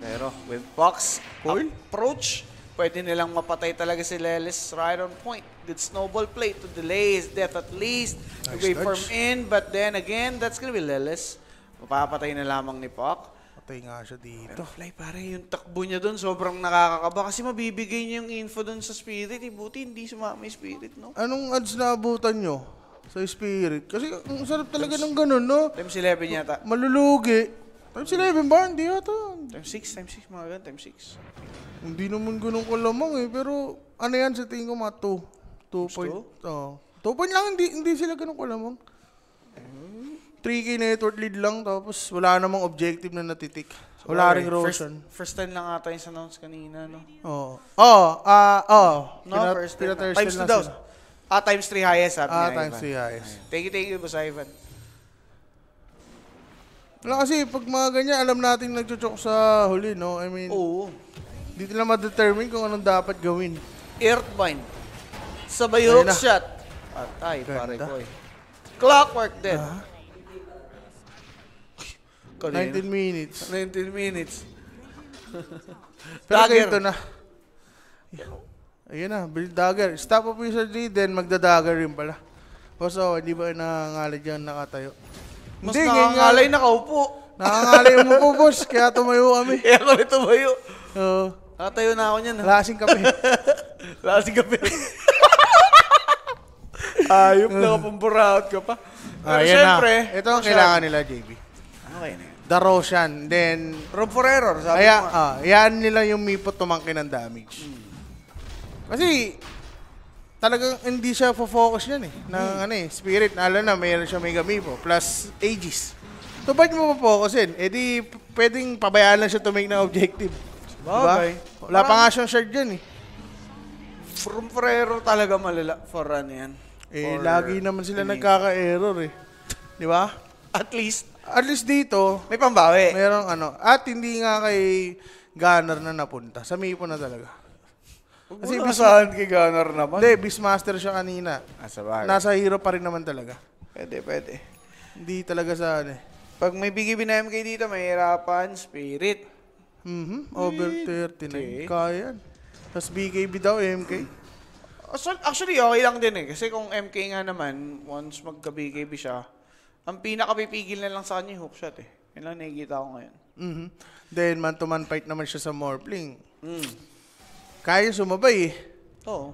Pero with Box cool. approach, pwede nilang mapatay talaga si Lelis right on point. Did Snowball play to delay his death at least? Nice to for him in, but then again, that's gonna be Lelis. Mapapatay na lamang ni Puck. Namatay nga siya dito. Pero fly pare, yung takbo niya doon sobrang nakakakaba kasi mabibigay niya yung info doon sa spirit. Eh, hindi sumama yung spirit, no? Anong ads na abutan nyo sa spirit? Kasi ang sarap talaga times, ng ganun, no? Times 11 yata. Malulugi. Times 11 ba? Hindi yata. Times 6, times 6 mga ganun, times 6. Hindi naman ganun kalamang eh, pero ano yan sa tingin ko mga 2. 2 point. Oo. Oh. 2 point lang, hindi, hindi sila ganun kalamang. 3K network lead lang tapos wala namang objective na natitik. So, wala ring Roshan. First, first time lang ata yung announce kanina, no? Oo. Oh, oh, ah, uh, oh. No, Pina, first time. Pina times 2 daw. Ah, times 3 highest, sabi Ah, times 3 highest. Thank you, thank you, Boss Ivan. Wala kasi, pag mga ganyan, alam natin nagchuchok sa huli, no? I mean, Oo. Di nila ma-determine kung anong dapat gawin. Earthbind. Sabay hook shot. Patay, pare ko eh. Clockwork din. Ah. 19 minutes. 19 minutes. Pero dagger. ito na. Ayun na, build dagger. Stop officer D, then magda-dagger rin pala. Puso, oh, hindi ba nangangalay dyan nakatayo? Mas hindi, nangangalay nakaupo. Nangangalay yung mupo, boss. Kaya tumayo kami. Kaya kami tumayo. Oo. Uh, nakatayo na ako niyan. Lasing kape. Lasing kape. Ayop, uh, nakapampuraot ka pa. Pero uh, syempre, na. ito ang kailangan nila, JB. Okay na Daroshan, then... Room for error, sabi kaya, mo. Ah, yan nila yung Mipo tumangkin ng damage. Hmm. Kasi, talagang hindi siya fo focus yan eh. Ng hmm. ano eh, spirit. Alam na, mayroon siya Mega Mipo. Plus Aegis. So, ba't mo mapokusin? Eh di, pwedeng pabayaan lang siya to make na objective. Bagay. Diba? Wala pa nga siyang shard dyan eh. From for error talaga malala for ano yan. Eh, for lagi naman sila nagkaka-error eh. Di ba? At least, at least dito, May pambawi. merong ano. At hindi nga kay Gunner na napunta. Sa Mipo na talaga. Kasi Kasi bis- kay Gunner naman. Hindi, Beastmaster siya kanina. Ah, bagay. Nasa hero pa rin naman talaga. Pwede, pwede. Hindi talaga sa ano eh. Pag may bigay binayam kayo dito, mahirapan, spirit. Mhm, Over 39. Kaya yan. Tapos BKB daw, MK. Actually, okay lang din eh. Kasi kung MK nga naman, once magka-BKB siya, ang pinakapipigil na lang sa kanya yung hookshot eh. Yan lang nakikita ko ngayon. Mm-hmm. Then, man-to-man fight naman siya sa Morpling. Mm. Kaya sumabay eh. Oo.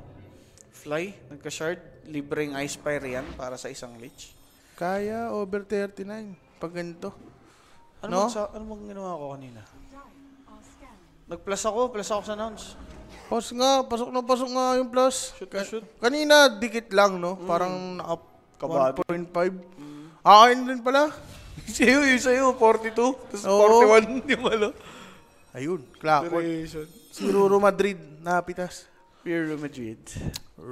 Fly, nagka-shard, libreng Ice Pyre yan para sa isang leech. Kaya over 39 pag ganito. Ano no? Sa, ano bang ginawa ko kanina? Nag-plus ako, plus ako sa nouns. Pas nga, pasok na pasok nga yung plus. Shoot, Ka- shoot. Kanina, dikit lang, no? Mm. Parang naka 1.5. Akin din pala. sa'yo, yung sa'yo, 42. Tapos Oo. 41 yung ano. Ayun, clockwork. Duration. Si Ruro Madrid, napitas. Piero Madrid.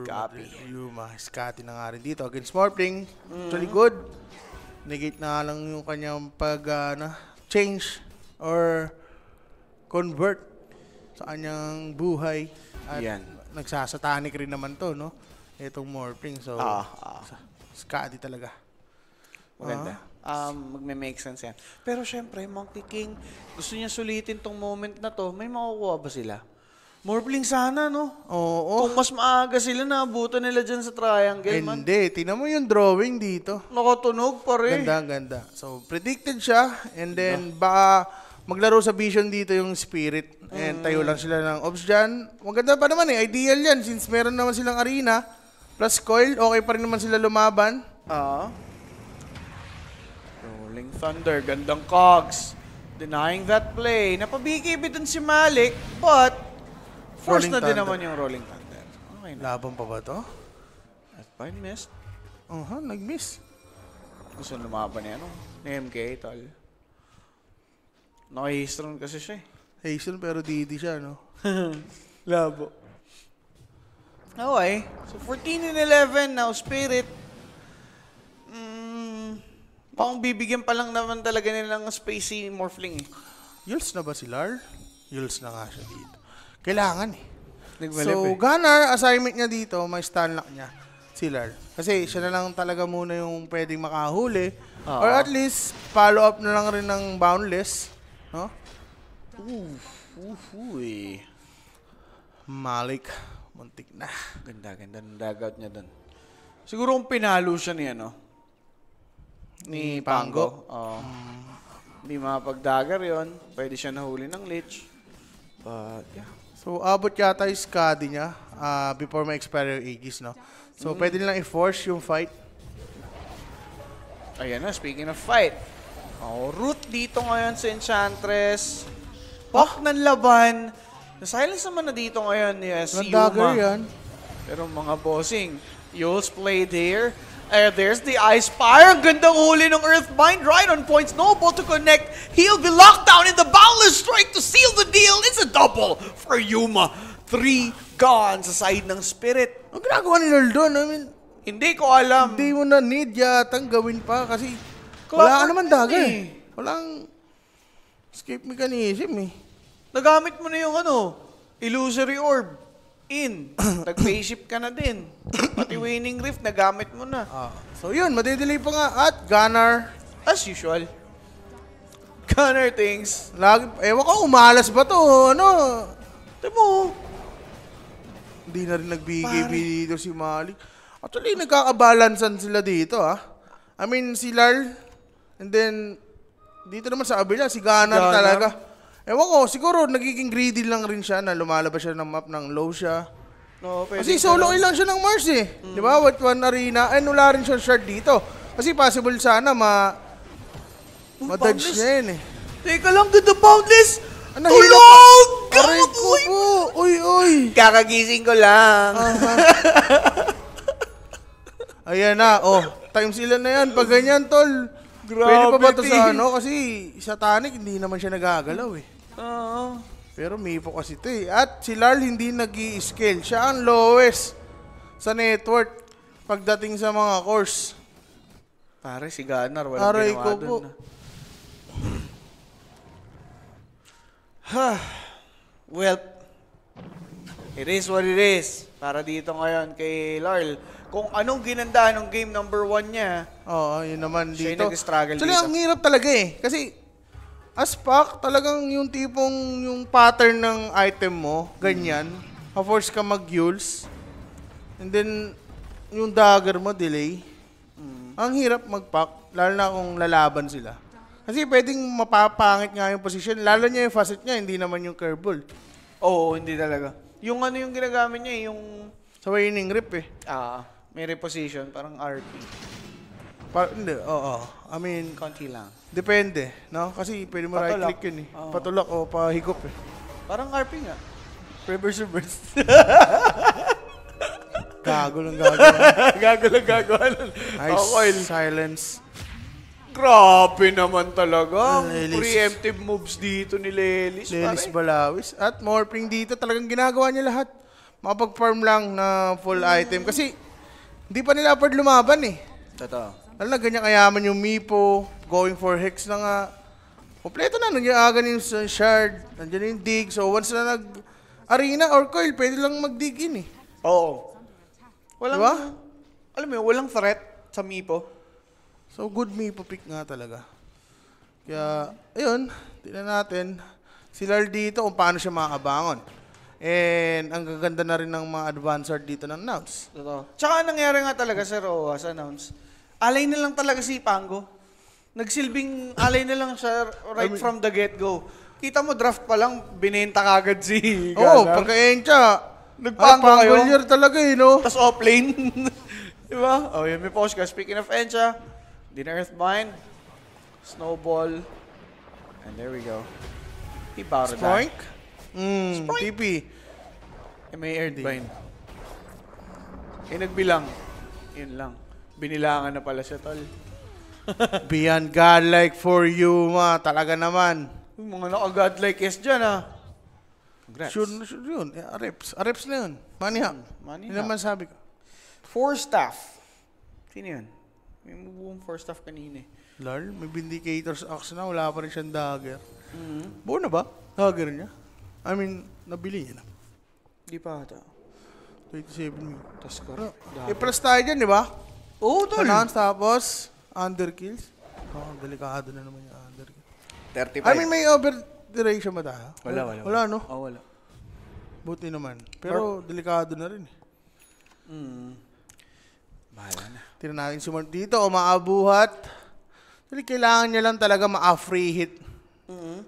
Copy. Luma, Scotty na nga rin dito against Morpling. Mm. Actually good. Negate na lang yung kanyang pag ah, na, ano, change or convert sa kanyang buhay. At Yan. nagsasatanic rin naman to, no? Itong Morpling. So, Ah, ah. Scotty talaga. Maganda. Ah, um, magme-make sense yan. Pero syempre, Monkey King, gusto niya sulitin tong moment na to, may makukuha ba sila? Morbling sana, no? Oo. Kung mas maaga sila, naabutan nila dyan sa triangle, man. Hindi, tinan mo yung drawing dito. Nakatunog pa rin. Ganda, ganda. So, predicted siya. And then, ba diba? maglaro sa vision dito yung spirit. And mm. tayo lang sila ng obs dyan. Maganda pa naman eh. Ideal yan. Since meron naman silang arena, plus coil, okay pa rin naman sila lumaban. Oo. Ah. Rolling Thunder, gandang cogs. Denying that play. Napabiki-bitin si Malik, but force na din naman yung Rolling Thunder. Okay na. Laban pa ba to? At fine missed. Uh -huh, nag-miss. Gusto lumaban ni no? Ni MK, tal. Naka-haystron kasi siya eh. Haystron pero DD siya, no? Labo. Okay. So 14 and 11, now Spirit Parang bibigyan pa lang naman talaga nila ng space Morphling. Yules na ba si Lar? Yules na nga siya dito. Kailangan eh. Nagmalip so, eh. Gunnar, assignment niya dito, may stun lock niya. Si Lar. Kasi siya na lang talaga muna yung pwedeng makahuli. Uh-huh. Or at least, follow up na lang rin ng Boundless. No? Oof. Oof. Eh. Malik. Muntik na. Ganda, ganda ng dagout niya doon. Siguro kung pinalo siya niya, no? ni Pango. Oo. Hindi mapagdagar yon Pwede siya nahuli ng Lich. But, yeah. So, abot yata yung Skadi niya ah, before may expire yung Aegis, no? So, mm. pwede nilang i-force yung fight. Ayan na, speaking of fight. Oh, root dito ngayon sa Enchantress. Pak ah! ng laban. silence naman na dito ngayon yes, uh, si Yuma. dagger yan. Pero mga bossing, Yule's played here. Uh, there's the Ice Fire. Ang gandang huli ng Earthbind. Right on point. Snowball to connect. He'll be locked down in the Boundless Strike to seal the deal. It's a double for Yuma. Three gone sa side ng Spirit. Ang ginagawa ni Lordon, I mean, hindi ko alam. Hindi mo na need yatang gawin pa kasi wala ka naman daga eh. Walang escape mechanism eh. Nagamit mo na yung ano, illusory orb in. Nag-payship ka na din. Pati winning rift, nagamit mo na. Ah, so yun, madidelay pa nga. At Gunner, as usual. Gunner things. Lagi, ewan ko, umalas ba to? Ano? Diba? Hindi na rin nag-BKB dito si Malik. Actually, nagkakabalansan sila dito, ha? Ah. I mean, si Lar, and then, dito naman sa Abila, si Gunner, Gunner. talaga. Ewan ko, siguro nagiging greedy lang rin siya na lumalabas siya ng map ng low siya. No, pwede Kasi solo kill lang siya ng Mars eh. Mm. Di ba? What one arena. And wala rin siya shard dito. Kasi possible sana ma... Oh, Ma-dodge niya yun eh. Teka lang, ganda boundless! Ano, Tulog! Aray ko po! Uy, uy! Kakagising ko lang. Uh -huh. Ayan na, oh. Times sila na yan? Pag ganyan, tol. Grabe. Pwede pa ba ito sa ano? Kasi satanic, hindi naman siya nagagalaw eh. Oo. Pero Mipo kasi ito eh. At si Larl hindi nag scale Siya ang lowest sa network pagdating sa mga course. Pare, si Gunnar, walang Aray ginawa ko dun. Ha. Ah. well, it is what it is. Para dito ngayon kay Larl. Kung anong ginanda ng game number one niya, Oo, yun naman dito. Siya yung nag-struggle Actually, ang hirap talaga eh. Kasi As aspak, talagang yung tipong yung pattern ng item mo, ganyan. Mm. force ka mag -yules. And then, yung dagger mo, delay. Mm. Ang hirap mag-pack, lalo na kung lalaban sila. Kasi pwedeng mapapangit nga yung position. Lalo niya yung facet niya, hindi naman yung curveball. Oo, hindi talaga. Yung ano yung ginagamit niya, eh, yung... Sa so, winning rip eh. Ah, may reposition, parang RP. Para, hindi, oo. I mean, Konti lang. depende, no? Kasi pwede mo Patulak. right-click yun eh. Oo. Patulak o pahigop eh. Parang RP ah. Reverse reverse. Gago lang gago. gago lang gago. Nice. Ako, oil. silence. Grabe naman talaga. Ah, preemptive moves dito ni Lelis. Lelis pare. Balawis. At Morphing dito talagang ginagawa niya lahat. mapag farm lang na full hmm. item. Kasi hindi pa nila afford lumaban eh. Totoo. Talaga ano niya kayaman yung Mipo, going for Hex na nga. Kompleto na, nangyaagan yung shard, nandiyan yung dig. So once na nag-arena or coil, pwede lang mag-dig in eh. Oo. Walang, diba? Alam mo yun, walang threat sa Mipo. So good Mipo pick nga talaga. Kaya, ayun, Tignan natin. Si Lard dito kung paano siya makabangon. And ang gaganda na rin ng mga advancer dito ng announce. Totoo. Tsaka nangyari nga talaga sa Roa sa announce, alay na lang talaga si Pango. Nagsilbing alay na lang siya right from the get-go. Kita mo, draft pa lang, binenta kagad si Oo, oh, pagka-encha. Nagpango Ay, kayo. year talaga eh, no? Tapos off-lane. Di ba? Oh, yun may Poshka. Speaking of Encha, Din Earthbind, Snowball, and there we go. He powered that. Spoink? Mm, Spoink. TP. may Earthbind. Eh, nagbilang. Yun lang. Binilangan na pala siya, tol. Beyond godlike for you, ma. Talaga naman. Yung mga naka-godlike is dyan, ha. Ah. Congrats. Sure, sure yun. Eh, Areps. Ah, Areps ah, na yun. Manihak. Hmm, Manihak. Hindi naman sabi ko. Four staff. Sino yun? May buong four staff kanina. Eh. Lol, may Vindicator's Axe na. Wala pa rin siyang dagger. Mm-hmm. Buo na ba? Dagger niya? I mean, nabili niya na. Hindi pa ata. 27 mil. Tapos ko. Eh, plus tayo dyan, di ba? Odol. Finance tapos underkills. Oh, ang delikado na naman yung kills. 35. I mean, may over duration ba tayo? Wala, wala. Wala, no? oh, wala. Buti naman. Pero Or, delikado na rin. Mm. Bahala na. Tira natin si Mark dito. Umaabuhat. Oh, Dali, kailangan niya lang talaga ma-free hit. Mm-hmm.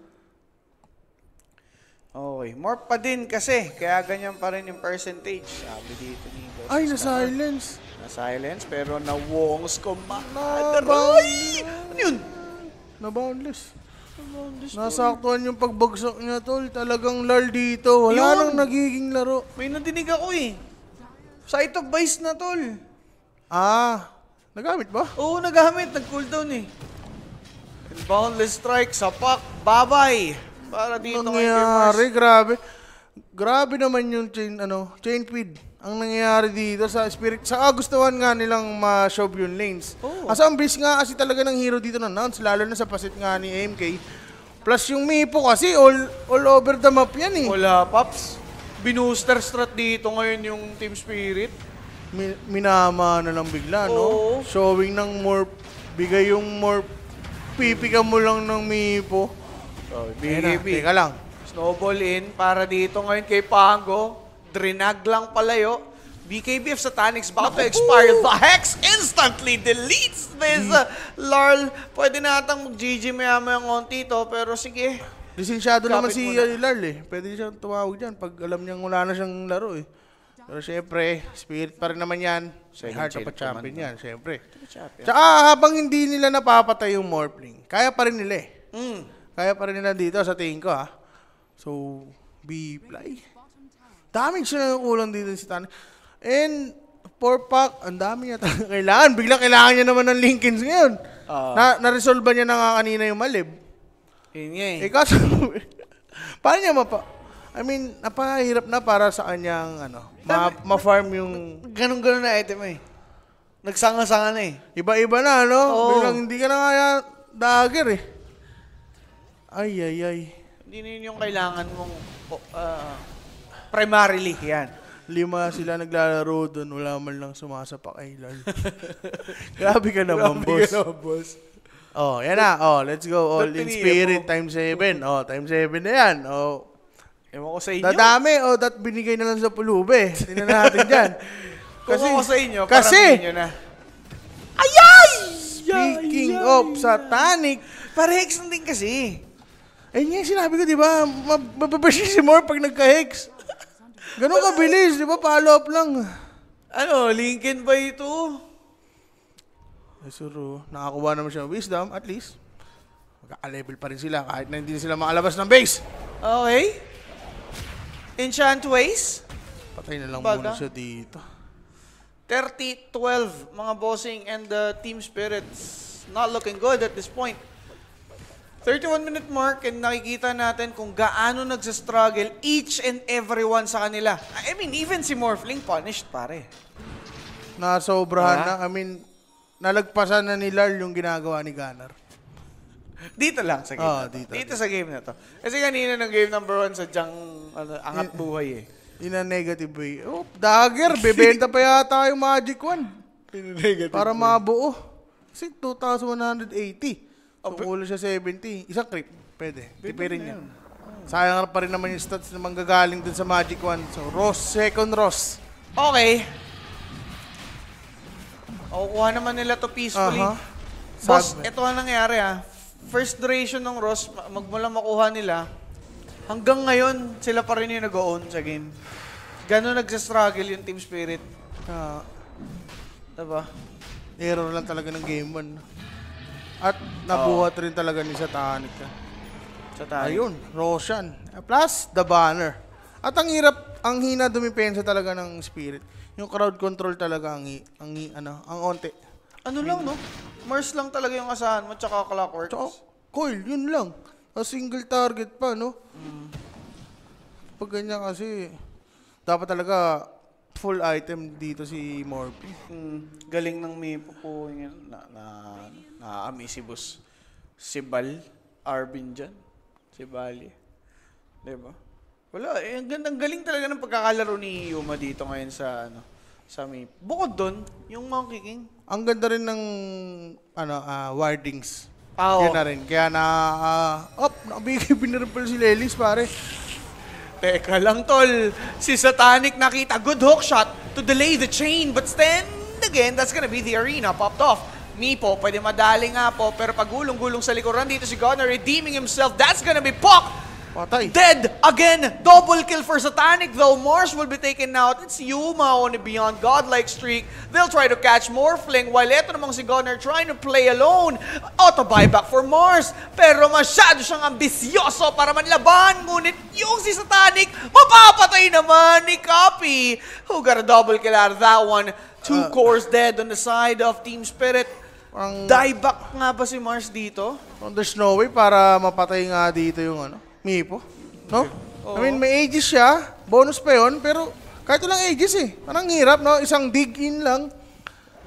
Okay. More pa din kasi. Kaya ganyan pa rin yung percentage. Sabi dito ni Boss. Ay, na silence. Na-silence, pero na-wongs commander. Ay! Ano yun? Na-boundless. Nasaktuhan yung pagbagsak niya, tol. Talagang lal dito. Wala Yun. nang nagiging laro. May nadinig ako eh. Site of Vice na, tol. Ah, nagamit ba? Oo, nagamit. Nag-cooldown eh. Boundless Strike, sapak, babay. Para dito kay Nangyari, grabe. Grabe naman yung chain, ano, chain feed. Ang nangyayari dito sa Spirit. Sa gustuhan nga nilang ma show yung lanes. Oh. As ang nga kasi talaga ng hero dito na Nouns, lalo na sa pasit nga ni MK. Plus yung Mipo kasi all, all over the map yan eh. Wala, Paps. Binooster strat dito ngayon yung Team Spirit. Mi- minama na lang bigla, Oo. no? Showing ng more Bigay yung more Pipika mo lang ng Mipo. Oh, Teka na, BKB. teka lang. Snowball in para dito ngayon kay Pango. Drinag lang palayo. BKBF Satanics about to expire. The Hex instantly deletes this. Mm. Uh, pwede natang mag-GG maya maya konti ito, pero sige. Lisensyado naman si uh, eh. Pwede siyang tumawag dyan pag alam niya wala na siyang laro eh. Pero siyempre, spirit pa rin naman yan. Say hard of a champion yan, siyempre. Tsaka habang hindi nila napapatay yung Morphling, kaya pa rin nila eh. Mm. Kaya pa rin nila dito sa tingin ko ha. Ah. So, B play. Damage na ng ulam dito si Tani. And, four pack, ang dami niya talaga kailangan. bigla kailangan niya naman ng Linkins ngayon. Uh, na, na-resolve ba niya na nga kanina yung malib? Yun nga eh. Eh, kaso, paano niya mapa... I mean, napakahirap na para sa kanyang, ano, ma- ma-farm yung... Ganun-ganun na item eh. Nagsanga-sanga na eh. Iba-iba na, ano? Oo. Biglang hindi ka na kaya dagger eh. Ay, ay, ay. Hindi na yung kailangan mong uh, oh, ah, primarily yan. Lima sila naglalaro doon, wala man lang sumasapak ay lol. Grabe ka naman, Grabe boss. Grabe ka naman, boss. Oh, yan na. Oh, let's go oh, all in spirit time 7. Oh, time 7 na yan. Oh. Ewan ko sa inyo. Dadami. Oh, that binigay na lang sa pulube. Tingnan natin diyan. Kasi Kung ako sa inyo, kasi, nyo na. Ayay! Speaking ayay! of satanic, parex na din kasi. Eh, yung sinabi ko, di ba, mababash si Moore pag nagka-hex. Ganun kabilis, di ba? Follow up lang. Ano, Lincoln ba ito? Suro, nakakuha naman siya ng wisdom, at least. Magka-level pa rin sila kahit na hindi sila makalabas ng base. Okay. Enchant ways. Patay na lang Baga. muna siya dito. 30-12, mga bossing and the team spirits not looking good at this point. 31 minute mark and nakikita natin kung gaano nagsastruggle each and everyone sa kanila. I mean, even si Morphling punished, pare. Nasobrahan na. I mean, nalagpasan na ni Larl yung ginagawa ni Gunner. Dito lang sa game oh, na to. Dito, dito, sa game na to. Kasi kanina ng game number one, sadyang ano, angat buhay eh. In a negative way. Oh, dagger, bebenta pa yata yung Magic One. Para mabuo. Kasi 2,180. Oh, siya 70. Isang creep. Pwede. Tipirin niya. Oh. Sayang pa rin naman yung stats na manggagaling dun sa Magic 1. So, Ross. Second Ross. Okay. Kukuha naman nila to peacefully. Uh -huh. Boss, ito ang nangyari ah. First duration ng Ross, magmula makuha nila, hanggang ngayon, sila pa rin yung nag-own sa game. Gano'n nagsastruggle yung team spirit. Uh, diba? Error lang talaga ng game 1. At nabuhat oh. rin talaga ni Satanic. Satanica. Ayun, Roshan. Plus, the banner. At ang hirap, ang hina dumipensa talaga ng spirit. Yung crowd control talaga ang, ang, ano, ang onte. Ano lang, no? Mars lang talaga yung asahan mo, tsaka clockwork. Tsaka, coil, yun lang. A single target pa, no? Mm. Pag ganyan kasi, dapat talaga full item dito si Morphe. Mm, galing ng Mipo po. Yun, na, na, Ah, amisibus. Si Bal, Arvin dyan. Si Bali. Di ba? Wala, eh, ang gandang galing talaga ng pagkakalaro ni Yuma dito ngayon sa ano sa may bukod doon yung Monkey King. Ang ganda rin ng ano uh, wardings. Ah, Yun oh. na rin. Kaya na uh, ah, up, nabigay binirpel si Lelis pare. Teka lang tol, si Satanic nakita good hook shot to delay the chain but then again that's gonna be the arena popped off. Mipo, po. Pwede madali nga po, pero pag gulong-gulong sa likuran dito si Gunner, redeeming himself, that's gonna be Pok! Patay. Dead again! Double kill for Satanic though. Mars will be taken out. It's Yuma on a beyond godlike streak. They'll try to catch Morphling while eto namang si Gunner trying to play alone. Auto buyback for Mars. Pero masyado siyang ambisyoso para manlaban. Ngunit yung si Satanic, mapapatay naman ni Copy. Who got a double kill out of that one. Two uh, cores dead on the side of Team Spirit. Parang, Dive back nga ba si Mars dito? Parang there's no way para mapatay nga dito yung ano, Mipo. No? Oo. I mean, may ages siya. Bonus pa yun, pero kahit lang ages eh. Parang hirap, no? Isang dig in lang.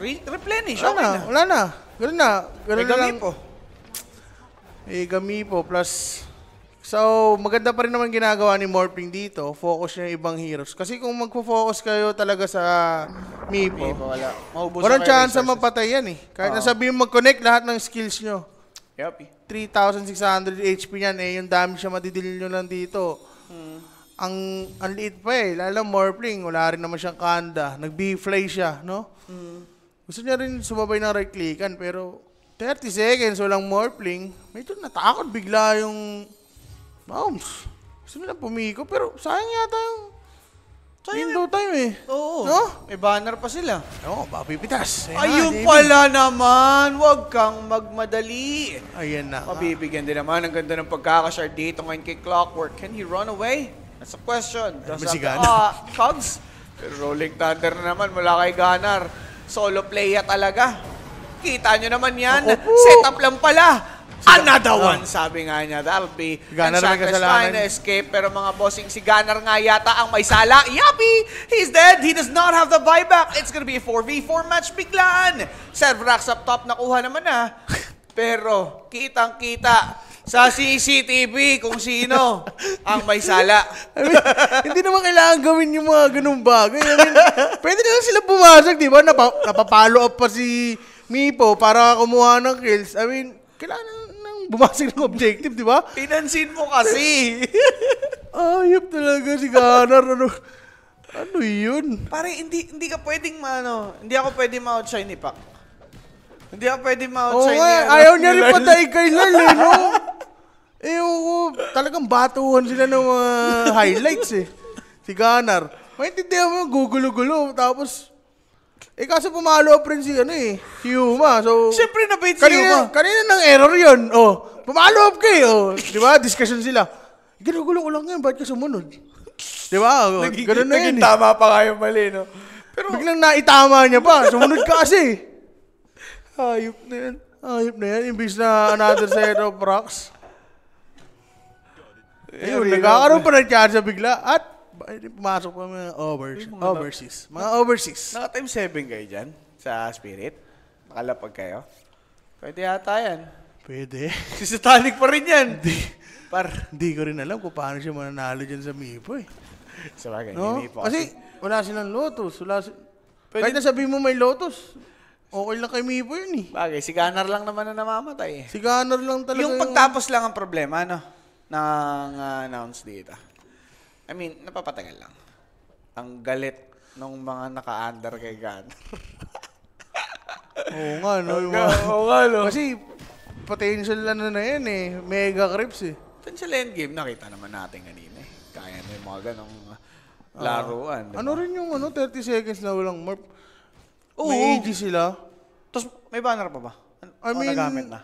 Re- replenish, Wala okay na, na. wala na. Ganun na. Ganun Mega na lang. Mipo. gamipo plus So, maganda pa rin naman ginagawa ni Morphing dito. Focus niya yung ibang heroes. Kasi kung magfo-focus kayo talaga sa Mipo, Mipo wala. Maubos walang chance na mapatay yan eh. Kahit uh-huh. nasabihin mag-connect lahat ng skills nyo. Yep. 3,600 HP niyan eh. Yung dami siya madidil nyo lang dito. Hmm. Ang, ang liit pa eh. Lalo Morphling, wala rin naman siyang kanda. Nag-B-fly siya, no? Hmm. Gusto niya rin sumabay ng right-clickan pero 30 seconds, walang Morphling. Medyo natakot bigla yung Bounce. Oh, gusto nila pumiko, pero sayang yata yung Sayang window time eh. Oo. No? May banner pa sila. Oo, no, papipitas. Ayun, Ayun pala naman. Huwag kang magmadali. Ayan na. Mabibigyan din naman. Ang ganda ng pagkakashard dito ngayon kay Clockwork. Can he run away? That's a question. Does Ay, si Ganar. Uh, ah, Rolling Thunder na naman mula kay Ganar. Solo play ya talaga. Kita nyo naman yan. Setup lang pala. Another oh. one, sabi nga niya. That'll be Gunner and Sanchez trying escape. Pero mga bossing, si Gunner nga yata ang may sala. Yappy! He's dead! He does not have the buyback! It's gonna be a 4v4 match biglaan! Servrax up top, nakuha naman na. Ah. Pero, kitang-kita sa CCTV kung sino ang may sala. I mean, hindi naman kailangan gawin yung mga ganung bagay. I mean, pwede na sila pumasok, di ba? Napa, napapalo up pa si Mipo para kumuha ng kills. I mean, kailangan Bumasag ng objective, di ba? Pinansin mo kasi. Ayop talaga si Gunnar. Ano, ano yun? Pare, hindi, hindi ka pwedeng maano. Hindi ako pwedeng ma-outshine ni Pac. Hindi ako pwedeng ma-outshine oh, ni ano, Ayaw niya rin patay kay Lal, eh, no? Eh, oo, talagang batuhan sila ng mga highlights eh. Si Ganar. Maintindihan mo, gugulo-gulo. Tapos, eh kaso pumalo friend si ano eh, si Yuma. So Siyempre na bait si kanina, Yuma. Kanina ng error 'yon. Oh, pumalo up kayo. Eh. Oh. 'Di ba? Discussion sila. Ginugulo ko lang ngayon, bakit ka sumunod? 'Di ba? Oh, Naging, Ganun na yun. Eh. tama pa kayo mali, no? Pero Biglang naitama niya pa. Sumunod ka kasi. hayop na yan. Ayop na yan. Imbis na another set of rocks. Ayun, nagkakaroon pa ng chance bigla. At ay, pumasok pa mga, overs, mga overseas. Mga overseas. Naka time 7 kayo dyan sa Spirit? Nakalapag kayo? Pwede yata yan. Pwede. Satanic pa rin yan. Hindi. Par. Hindi ko rin alam kung paano siya mananalo dyan sa Mipo eh. Sa bagay, no? hindi po. Kasi wala silang Lotus. Wala si... Pwede. Kahit na sabihin mo may Lotus, okay lang kay Mipo yun eh. Bagay, si Gunnar lang naman na namamatay eh. Si Gunner lang talaga yung... Yung pagtapos lang ang problema, ano? Nang uh, ah, announce dito. I mean, napapatagal lang. Ang galit nung mga naka-under kay Gunner. Oo nga, no? Oo nga, oo nga, no? Kasi potential ano na yan eh. Mega Crips eh. Potential endgame, nakita naman natin kanina eh. Kaya na yung mga ganong uh, laruan. Diba? Ano rin yung ano, 30 seconds na walang morph. Oo. May AG sila. Tapos may banner pa ba? Ano, I mean, nagamit na?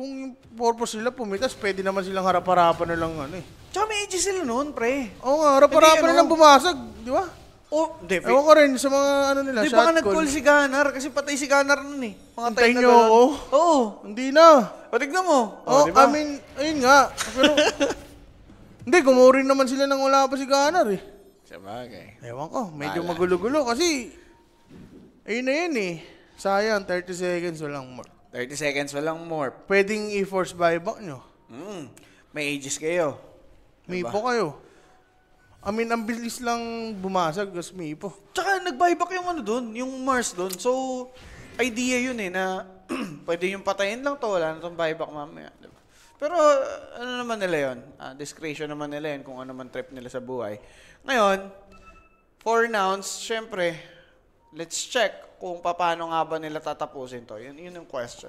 kung yung purpose nila pumitas, pwede naman silang harap-harapan na lang ano eh. Tsaka may ages sila noon, pre. Oo nga, harap-harapan na ano? lang bumasag, di ba? O, oh, definitely. Ewan ko rin sa mga ano nila, Di ba nga nag-call si Ganar? Kasi patay si Ganar noon eh. Mga Antay niyo ako? Oo. Hindi na. O, tignan mo. Oo, oh, di ba? I mean, ayun nga. Pero, hindi, gumurin naman sila nang wala pa si Ganar eh. Sabagay. Ewan ko, medyo magulo-gulo kasi, ayun na yun eh. Sayang, 30 seconds walang mark. 30 seconds, walang more. Pwedeng i-force buyback nyo. Mm. May ages kayo. May diba? ipo kayo. I mean, ang bilis lang bumasag kasi may ipo. Tsaka nag-buyback yung ano doon, yung Mars doon. So, idea yun eh na pwede yung patayin lang to, wala na tong buyback mamaya. Diba? Pero ano naman nila yun? Uh, discretion naman nila yun kung ano man trip nila sa buhay. Ngayon, for nouns, syempre, let's check kung paano nga ba nila tatapusin to. Yun, yun yung question.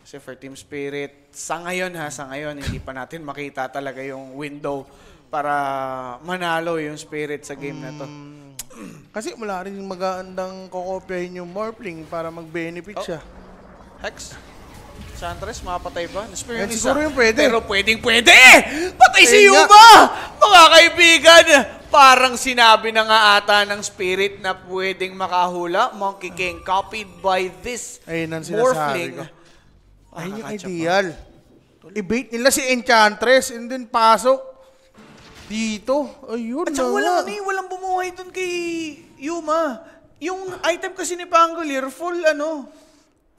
Kasi for Team Spirit, sa ngayon ha, sa ngayon, hindi pa natin makita talaga yung window para manalo yung Spirit sa game na to. Mm. Kasi wala rin magandang kokopyahin yung Morphling para mag-benefit oh. siya. Hex? Chantres, mapatay ba? Spear yung eh, Siguro yung pwede. Pero pwedeng pwede! Patay si eh, Yuma! Mga kaibigan, parang sinabi na nga ata ng spirit na pwedeng makahula. Monkey King, copied by this Ayun ang sinasabi morphling. Ah, Ayun yung ideal. I-bait nila si Enchantress and then pasok dito. Ayun At saka na walang, ano, walang bumuhay dun kay Yuma. Yung item kasi ni Pangolier, full ano,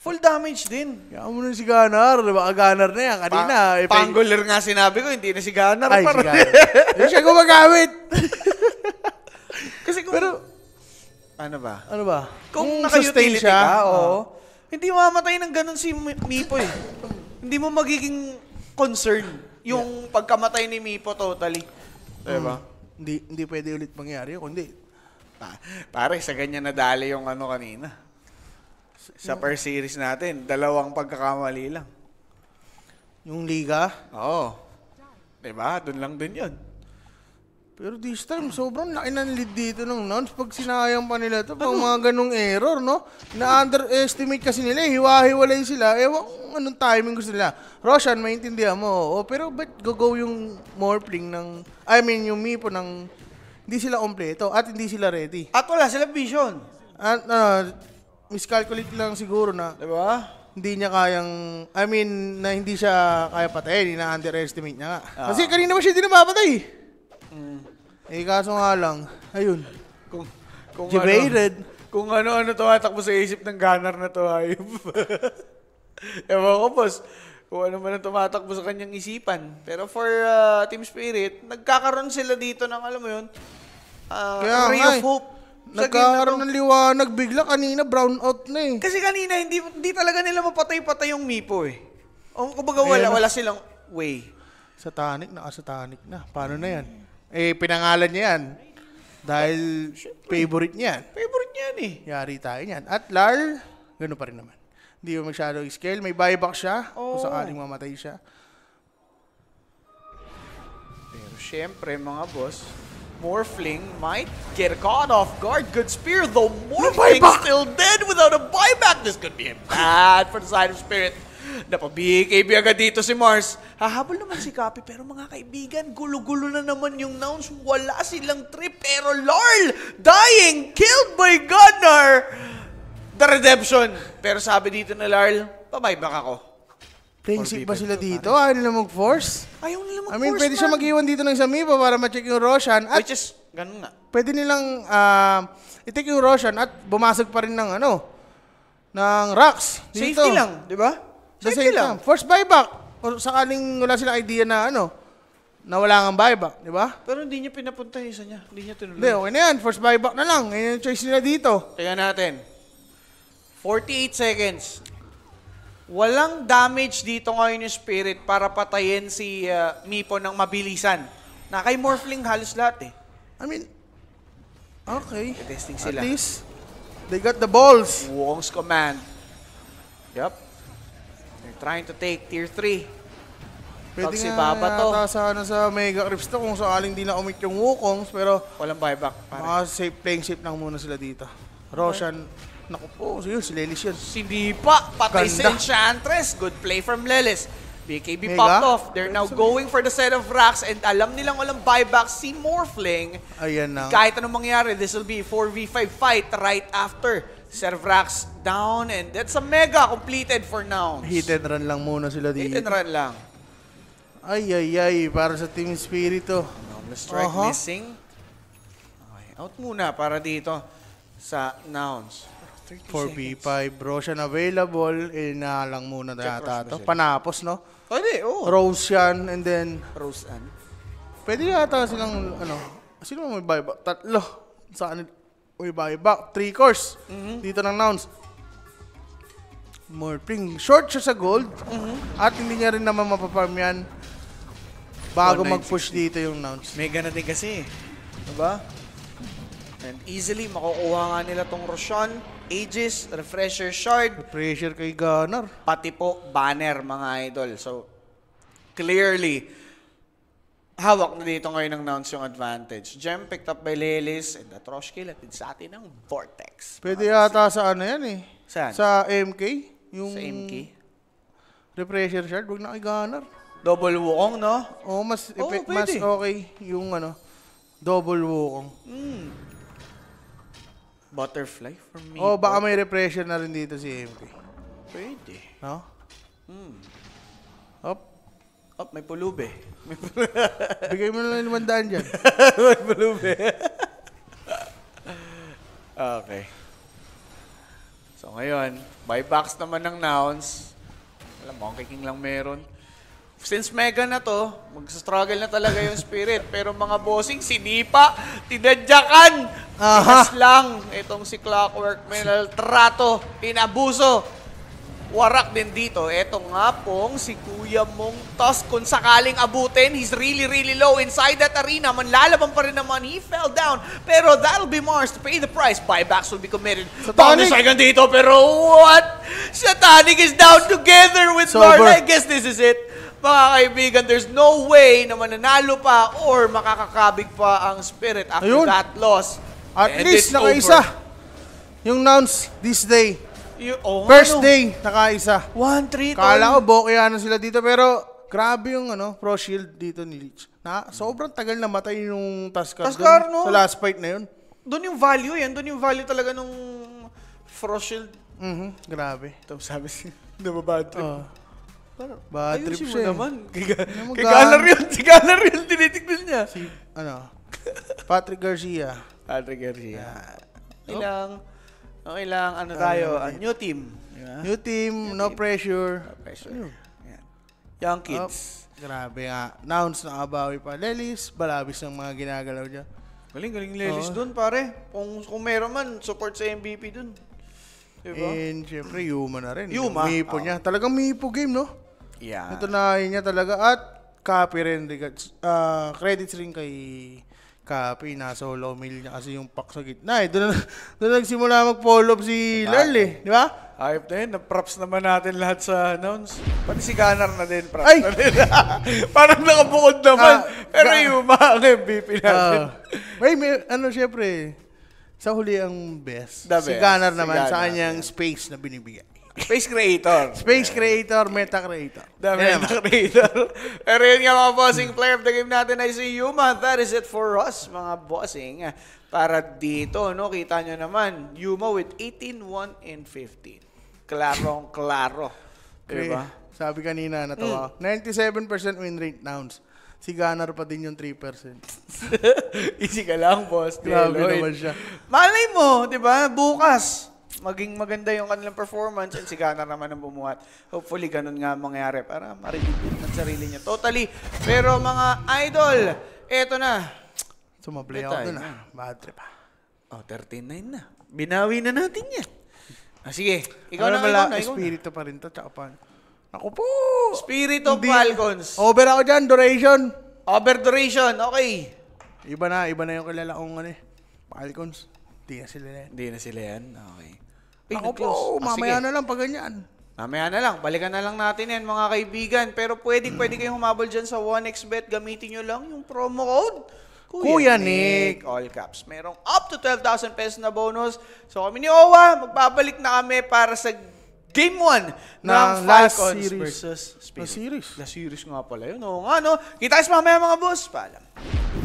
Full damage din. Kaya mo si Ganar. Baka diba? ah, Ganar na yan. Kanina. Pa- eh, nga sinabi ko, hindi na si Ganar. Ay, parang, si Ganar. Hindi siya gumagamit. Kasi kung... Pero, ano ba? Ano ba? Kung, kung naka-utility siya, ka, oo. Oh. Hindi mamatay ng ganun si Mipo eh. hindi mo magiging concern yung yeah. pagkamatay ni Mipo totally. Diba? Mm. Hindi, hindi pwede ulit mangyari. yun. Kundi, pa, pare, sa ganyan nadali yung ano kanina. Sa per series natin, dalawang pagkakamali lang. Yung liga? Oo. Diba? Doon lang din yun. Pero this time, sobrang laki ng lead dito ng Nouns. Pag sinayang pa nila ito, pang mga ganong error, no? Na-underestimate kasi nila, eh. hiwa-hiwalay sila. Ewan anong timing gusto nila. Roshan, maintindihan mo. Oo, pero ba't go-go yung Morpling ng... I mean, yung Mipo ng... Hindi sila kompleto at hindi sila ready. At wala sila vision. At, uh, miscalculate lang siguro na, di ba? Hindi niya kayang, I mean, na hindi siya kaya patayin, ina-underestimate niya nga. Ah. Kasi kanina pa siya din napapatay. Mm. Eh, kaso nga lang, ayun. Kung, kung Debated. Ano, kung ano-ano tumatakbo sa isip ng gunner na to, hayop. Ewan ko, boss. Kung ano man ang tumatakbo sa kanyang isipan. Pero for uh, Team Spirit, nagkakaroon sila dito ng, alam mo yun, uh, Kaya, ray of eh. hope Nagkaroon ng liwanag bigla kanina brown out na eh. Kasi kanina hindi hindi talaga nila mapatay-patay yung Mipo eh. O kumbaga wala wala silang way. Satanic na, ah, satanic na. Paano na yan? Eh, pinangalan niya yan. Dahil favorite niya yan. Favorite niya yan eh. Yari tayo niyan. At Lar, ganoon pa rin naman. Hindi mo masyado scale. May buyback siya. Oh. Kung sakaling mamatay siya. Pero syempre, mga boss, Morphling might get caught off guard. Good spear, though Morphling still dead without a buyback. This could be bad for the side of Spirit. Napabikay agad dito si Mars. Hahabol naman si Copy, pero mga kaibigan, gulo-gulo na naman yung nouns. Wala silang trip, pero Lorl, dying, killed by Gunnar. The redemption. Pero sabi dito na Lorl, pabay back ako. Friendship ba sila dito? Ayaw nila mag-force? Ayaw nila mag-force, I mean, pwede man. siya mag-iwan dito ng isang Miba para ma-check yung Roshan. At Which is, ganun na. Pwede nilang uh, i-take yung Roshan at bumasag pa rin ng ano, ng rocks dito. Safety lang, di ba? Safety lang. Time. Force buyback. O sakaling wala silang idea na ano, na wala nga buyback, di ba? Pero hindi niya pinapunta yung isa niya. Hindi niya tinuloy. Hindi, okay na yan. First buyback na lang. Ngayon yung choice nila dito. Tingnan natin. 48 seconds walang damage dito ngayon yung spirit para patayin si uh, Mipo ng mabilisan. Na kay Morphling halos lahat eh. I mean, okay. Testing sila. At least, they got the balls. Wong's command. Yep. They're trying to take tier 3. Pwede Pag si Baba to. Pwede sa, ano, sa Mega Crypts to kung sakaling di na umit yung Wukongs, pero... Walang buyback. Pare. Mga safe, playing safe lang muna sila dito. Roshan, okay. Naku po, yun, si Lelis yun. Hindi pa. Patay Ganda. si Enchantress. Good play from Lelis. BKB Mega. popped off. They're now going for the set of racks and alam nilang walang buyback si Morphling. Ayan na. Kahit anong mangyari, this will be 4v5 fight right after. Set of down and that's a Mega completed for now. Hit and run lang muna sila dito. Hit and run lang. Ay, ay, ay. Para sa Team Spirito. No, strike uh -huh. missing. Okay, out muna para dito sa Nouns. 4 b 5 Rose yan available. lang muna na Check yata Rose Panapos, no? Pwede, oh, oo. Oh. Rose yan. And then, Rose Ann. pwede yata silang, ano, sino mo may buyback? Tatlo. Saan may buyback? 3 course. Mm-hmm. Dito ng nouns. Morping. Short siya sa gold. Mm-hmm. At hindi niya rin naman mapaparm yan bago 4960. mag-push dito yung nouns. Mega na din kasi. Diba? And easily, makukuha nga nila tong Roshan. Aegis, Refresher Shard. Pressure kay Gunner. Pati po banner mga idol. So, clearly, hawak na dito ngayon ng Nouns yung advantage. Gem picked up by Lelis and the Atroshki latid sa atin ng Vortex. Pwede yata sa ano yan eh. Saan? Sa MK. Yung sa MK. Refresher Shard, wag na kay Gunner. Double wukong, no? Oo, mas, oh, mas okay yung ano, double wukong. Mm. Butterfly for me. Oh, baka may repression na rin dito si MP. Pwede. No? Hmm. Hop. Hop, may pulube. May pulube. Bigay mo na lang limandaan dyan. may pulube. okay. So ngayon, box naman ng nouns. Alam mo, ang kiking lang meron since mega na to, mag-struggle na talaga yung spirit. Pero mga bossing, si sinipa, tinadyakan, tinas lang. Itong si Clockwork, may trato, inabuso. Warak din dito. Ito nga pong si Kuya Mong Tos. Kung sakaling abutin, he's really, really low inside that arena. Man, lalaban pa rin naman. He fell down. Pero that'll be Mars to pay the price. Buybacks will be committed. Satanic! Tonic dito, pero what? Satanic is down together with Sober. Lord. I guess this is it mga kaibigan, there's no way na mananalo pa or makakakabig pa ang Spirit after Ayun. that loss. At and least nakaisa. Over. Yung nouns this day. Y- oh, ano? First ano? day, nakaisa. One, three, Kala ko na sila dito pero grabe yung ano, pro shield dito ni Leech. Na, sobrang tagal na matay yung Taskar, Taskar no? sa last fight na yun. Doon yung value yan. Doon yung value talaga nung Frost Shield. Mm-hmm. Grabe. Ito, sabi si, nababad trip. Uh. Parang, bad Ayun, trip siya. Eh. naman. Kay Galar yun. Si Galar yun. Tinitignan niya. Si, ano? Patrick Garcia. Patrick Garcia. Yeah. Okay lang. Okay lang. Ano ah, tayo? Uh, new team. Yeah. New team. New no team. pressure. No pressure. Ano? Yeah. Young kids. Oh, grabe nga. Nouns na kabawi pa. Lelis, balabis ng mga ginagalaw niya. Galing, galing Lelis oh. dun, pare. Kung, kung meron man, support sa MVP dun. Diba? And syempre, Yuma na rin. Yuma? Mipo oh. niya. Talagang Mipo game, no? Yeah. Natunayan niya talaga at copy rin. Uh, credits rin kay copy na solo meal niya kasi yung pack sa gitna eh. Doon, doon nagsimula mag-follow up si diba? Lal eh. Di ba? Ayop na yun. Props naman natin lahat sa announce. Pati si Gunnar na din. Props Ay! na din. Parang nakabukod naman. Ah, pero ga- yung mga MVP natin. Uh, ah. ay, may, ano syempre, sa huli ang best. The si best. Gunnar si naman Gunnar. sa kanyang space na binibigyan. Space Creator. Space Creator, Meta Creator. The yeah. Meta Creator. Pero yun nga mga bossing, player of the game natin ay si Human. That is it for us, mga bossing. Para dito, no? Kita nyo naman, Yuma with 18, 1, and 15. Klarong klaro. Diba? Okay. Sabi kanina, natawa. Mm. 97% win rate nouns. Si Gunnar pa din yung 3%. Easy ka lang, boss. Grabe naman siya. Malay mo, di ba? Bukas maging maganda yung kanilang performance and si Ghana naman ang bumuhat. Hopefully, ganun nga mangyari para ma-rebuild ng sarili niya. Totally. Pero mga idol, eto na. Sumablay ako dun ah. Bad trip ah. Oh, 39 na. Binawi na natin yan. Ah, sige. Ikaw ano na, ikaw na, ikaw pa rin to, tsaka pa. Ako po! Spirit of Falcons. Over ako dyan, duration. Over duration, okay. Iba na, iba na yung kilala kong ano eh. Falcons. Hindi na sila yan. Hindi na sila yan, okay. Ay, Ako po, oh, mamaya na lang pag ganyan. Mamaya na lang, balikan na lang natin yan mga kaibigan. Pero pwede, pwede kayong humabol dyan sa 1xbet. Gamitin nyo lang yung promo code. Kuya, Kuya Nick. Nick. All caps. Merong up to 12,000 pesos na bonus. So kami ni Owa, magbabalik na kami para sa Game 1 ng, ng Falcons series. versus Spirit. Last series. Last series nga pala yun. Oo nga, no? Kita tayo mamaya mga boss. Paalam.